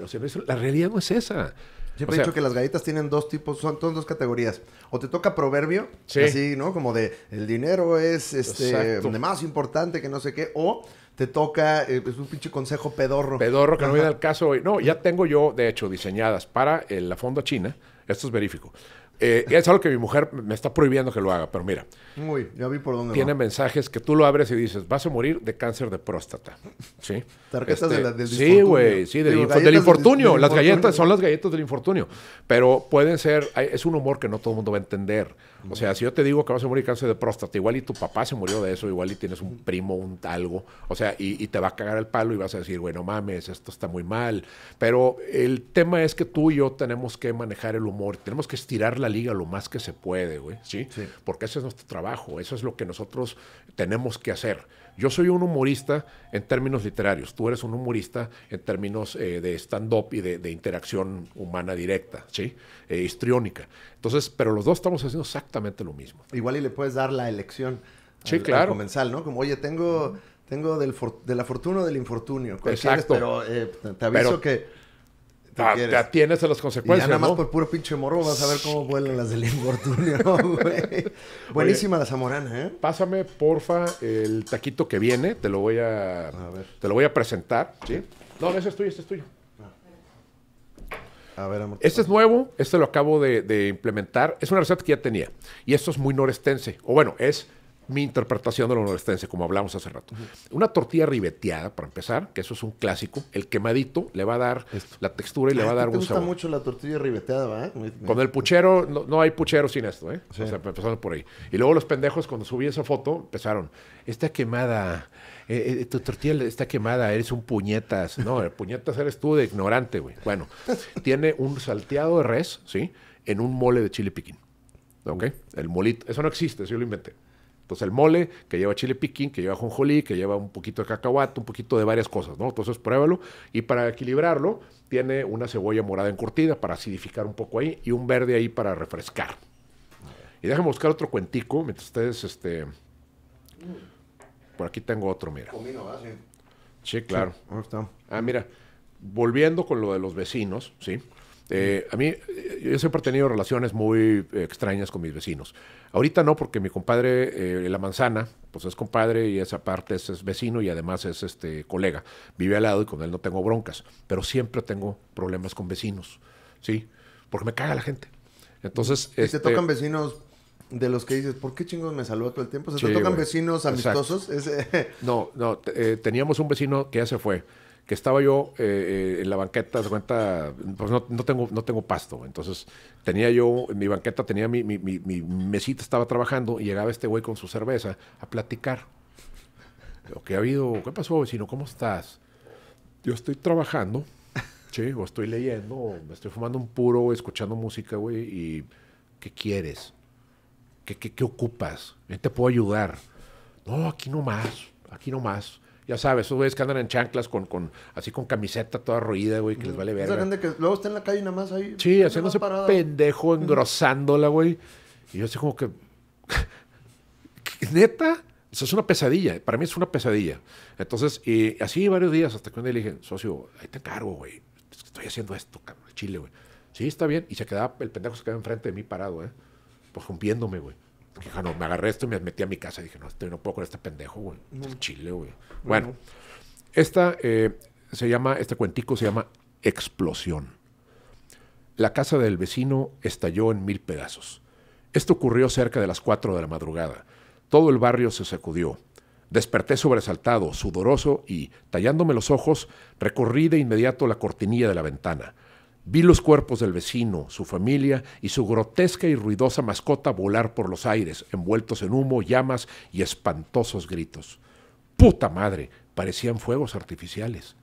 la realidad no es esa. Siempre he dicho que las galletas tienen dos tipos, son, todas dos categorías. O te toca proverbio, así, ¿no? Como de el dinero es este, de más importante que no sé qué, o te toca, eh, es un pinche consejo pedorro. Pedorro que no viene al caso hoy. No, ya tengo yo, de hecho, diseñadas para eh, la fonda china. Esto es verífico. Eh, es algo que mi mujer me está prohibiendo que lo haga, pero mira. Uy, ya vi por dónde Tiene mensajes que tú lo abres y dices, vas a morir de cáncer de próstata. ¿Sí? Tarjetas este, de la, del Sí, güey, sí, del, infortunio. las galletas son las galletas del infortunio. Pero pueden ser, es un humor que no todo el mundo va a entender. O sea, si yo te digo que vas a morir cáncer de próstata, igual y tu papá se murió de eso, igual y tienes un primo, un talgo, o sea, y, te va a cagar el palo y vas a decir, bueno, mames, esto está muy mal. Pero el tema es que tú y yo tenemos que manejar el humor, tenemos que estirar la liga lo más que se puede, güey, ¿sí? Porque ese es nuestro trabajo, eso es lo que nosotros tenemos que hacer. Yo soy un humorista en términos literarios, tú eres un humorista en términos eh, de stand-up y de, interacción humana directa, ¿sí? Eh, histriónica. Entonces, pero los dos estamos haciendo sac exactamente lo mismo. Igual y le puedes dar la elección sí, al, claro. comensal, ¿no? Como, oye, tengo, tengo del de la fortuna o del infortunio. Exacto. Pero eh, te aviso que... Te, te, atienes a las consecuencias. Y nada más por puro pinche morro vas a ver cómo vuelan las del infortunio, <laughs> güey. Buenísima la zamorana, ¿eh? Pásame, porfa, el taquito que viene. Te lo voy a, Te lo voy a presentar, ¿sí? No, ese es tuyo, ese es tuyo. A ver, amor, Este es nuevo, este lo acabo de, implementar. Es una receta que ya tenía. Y esto es muy norestense. O bueno, es mi interpretación de lo norestense, como hablamos hace rato. Una tortilla ribeteada, para empezar, que eso es un clásico. El quemadito le va a dar la textura y le va a dar te Me gusta mucho la tortilla ribeteada, ¿verdad? Con el puchero, no, hay puchero sin esto, ¿eh? O sea, empezando por ahí. Y luego los pendejos, cuando subí esa foto, empezaron, esta quemada... Eh, eh, tu tortilla está quemada, eres un puñetas. No, el puñetas eres tú de ignorante, güey. Bueno, tiene un salteado de res, ¿sí? En un mole de chile piquín. ¿Ok? El molito. Eso no existe, yo lo inventé. Entonces el mole que lleva chile piquín, que lleva jonjolí, que lleva un poquito de cacahuate, un poquito de varias cosas, ¿no? Entonces pruébalo y para equilibrarlo tiene una cebolla morada encurtida para acidificar un poco ahí y un verde ahí para refrescar. Y déjame buscar otro cuentico mientras ustedes este por aquí tengo otro, mira. Sí, claro. Ah, mira, volviendo con lo de los vecinos, ¿sí? Eh, a mí, eh, yo siempre he tenido relaciones muy extrañas con mis vecinos. Ahorita no, porque mi compadre, eh, La Manzana, pues es compadre y esa parte es, vecino y además es este colega. Vive al lado y con él no tengo broncas, pero siempre tengo problemas con vecinos, ¿sí? Porque me caga la gente. Entonces... ¿Y este, tocan vecinos de los que dices, ¿por qué chingos me saludó todo el tiempo? ¿Se tocan vecinos amistosos? Eh, <laughs> no, no, eh, teníamos un vecino que ya se fue, que estaba yo eh, en la banqueta, se cuenta, pues no, tengo, no tengo pasto, entonces tenía yo, en mi banqueta tenía mi, mesita, estaba trabajando y llegaba este güey con su cerveza a platicar. ¿Qué ha habido, ¿qué pasó vecino? ¿Cómo estás? Yo estoy trabajando, sí, o estoy leyendo, o me estoy fumando un puro, escuchando música, güey, y ¿qué quieres? ¿Qué, ocupas? Yo te puedo ayudar. No, aquí no más, aquí no más. Ya sabes, esos güeyes que andan en chanclas con, con, así con camiseta toda ruida, güey, que les vale ver. Esa gente que luego está en la calle nada más ahí. Sí, haciéndose pendejo, engrosándola, güey. Y yo así como que, <laughs> ¿neta? Eso es una pesadilla. Para mí es una pesadilla. Entonces, y así varios días hasta que un le dije, socio, ahí te cargo, güey. Estoy haciendo esto, cabrón, chile, güey. Sí, está bien. Y se quedaba, el pendejo se quedaba enfrente de mí parado, ¿eh? pues rompiéndome, güey. no, me agarré esto y me metí a mi casa. Dije, no, no puedo con este pendejo, güey. No. chile, güey. Bueno, esta eh, se llama, este cuentico se llama Explosión. La casa del vecino estalló en mil pedazos. Esto ocurrió cerca de las cuatro de la madrugada. Todo el barrio se sacudió. Desperté sobresaltado, sudoroso y, tallándome los ojos, recorrí de inmediato la cortinilla de la ventana. Vi los cuerpos del vecino, su familia y su grotesca y ruidosa mascota volar por los aires, envueltos en humo, llamas y espantosos gritos. ¡Puta madre! Parecían fuegos artificiales.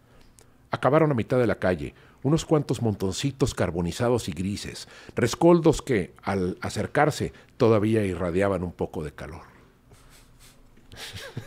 Acabaron a mitad de la calle, unos cuantos montoncitos carbonizados y grises, rescoldos que, al acercarse, todavía irradiaban un poco de calor.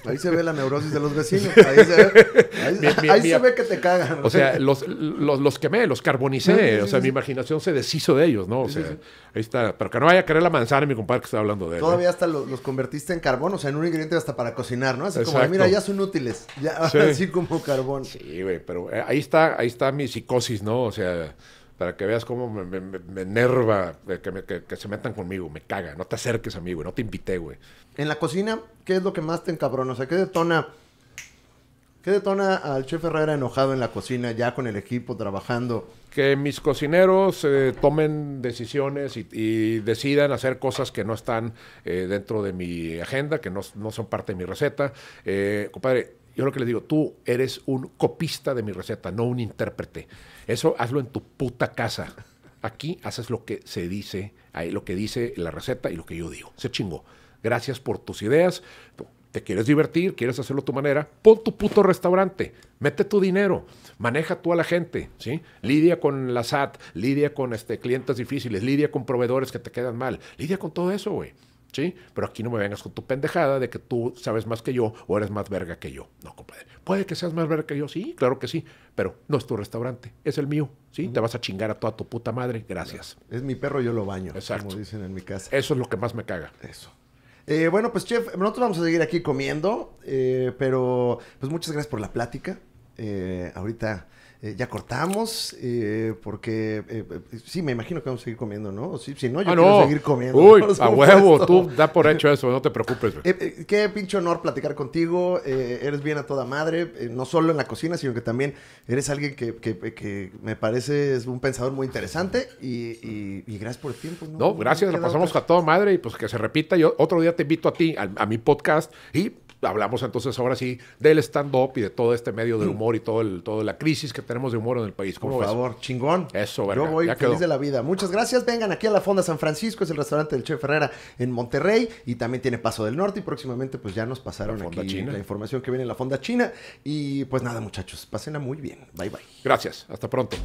Ahí se ve la neurosis de los vecinos. <laughs> Ahí se ve, que te cagan. O sea, los, los, los quemé, los carbonicé. o sea, mi imaginación se deshizo de ellos, ¿no? O sea, ahí está. Pero que no vaya a querer la manzana, mi compadre, que está hablando de él. Todavía hasta los, convertiste en carbón, o sea, en un ingrediente hasta para cocinar, ¿no? Así como, mira, ya son útiles. Ya, <laughs> así como carbón. Sí, güey, pero eh, ahí está, ahí está mi psicosis, ¿no? O sea para que veas cómo me, enerva que, que, se metan conmigo, me caga, no te acerques a mí, güey, no te invité, güey. En la cocina, ¿qué es lo que más te encabrona? O sea, ¿qué detona, qué detona al chef Herrera enojado en la cocina, ya con el equipo, trabajando? Que mis cocineros eh, tomen decisiones y, decidan hacer cosas que no están eh, dentro de mi agenda, que no, son parte de mi receta. Eh, compadre, yo lo que les digo, tú eres un copista de mi receta, no un intérprete. Eso hazlo en tu puta casa. Aquí haces lo que se dice, ahí lo que dice la receta y lo que yo digo. Se chingo. Gracias por tus ideas. Te quieres divertir, quieres hacerlo a tu manera. Pon tu puto restaurante, mete tu dinero, maneja tú a la gente, ¿sí? Lidia con la SAT, lidia con este, clientes difíciles, lidia con proveedores que te quedan mal, lidia con todo eso, güey. ¿sí? Pero aquí no me vengas con tu pendejada de que tú sabes más que yo o eres más verga que yo. No, compadre. Puede que seas más verga que yo, sí, claro que sí, pero no es tu restaurante, es el mío, ¿sí? Te vas a chingar a toda tu puta madre, gracias. Es mi perro, yo lo baño, Exacto. como dicen en mi casa. Eso es lo que más me caga. Eso. Eh, bueno, pues chef, nosotros vamos a seguir aquí comiendo, eh, pero pues muchas gracias por la plática. Eh, ahorita eh, ya cortamos, eh, porque eh, sí, me imagino que vamos a seguir comiendo, ¿no? Si, no, yo ah, quiero seguir comiendo. Uy, <laughs> a huevo, tú da por hecho eso, no te preocupes. qué pinche honor platicar contigo, eres bien a toda madre, no solo en la cocina, sino que también eres alguien que, me parece es un pensador muy interesante y, y, gracias por el tiempo. No, gracias, Lo pasamos a toda madre y pues que se repita, yo otro día te invito a ti, a, a mi podcast y hablamos entonces ahora sí del stand-up y de todo este medio del mm. humor y todo el, toda la crisis que tenemos de humor en el país. Por favor, chingón. Eso, verdad Yo voy feliz de la vida. Muchas gracias. Vengan aquí a la Fonda San Francisco, es el restaurante del Chef Ferrera en Monterrey y también tiene Paso del Norte y próximamente pues ya nos pasaron la aquí la información que viene en la Fonda China. Y pues nada, muchachos, pasenla muy bien. Bye, bye. Gracias. Hasta pronto.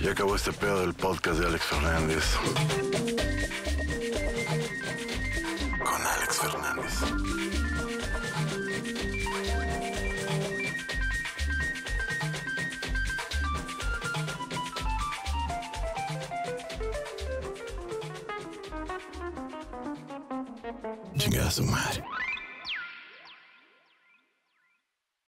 Ya acabó este pedo del podcast de Alex Fernández. Con Alex Fernández. de gás do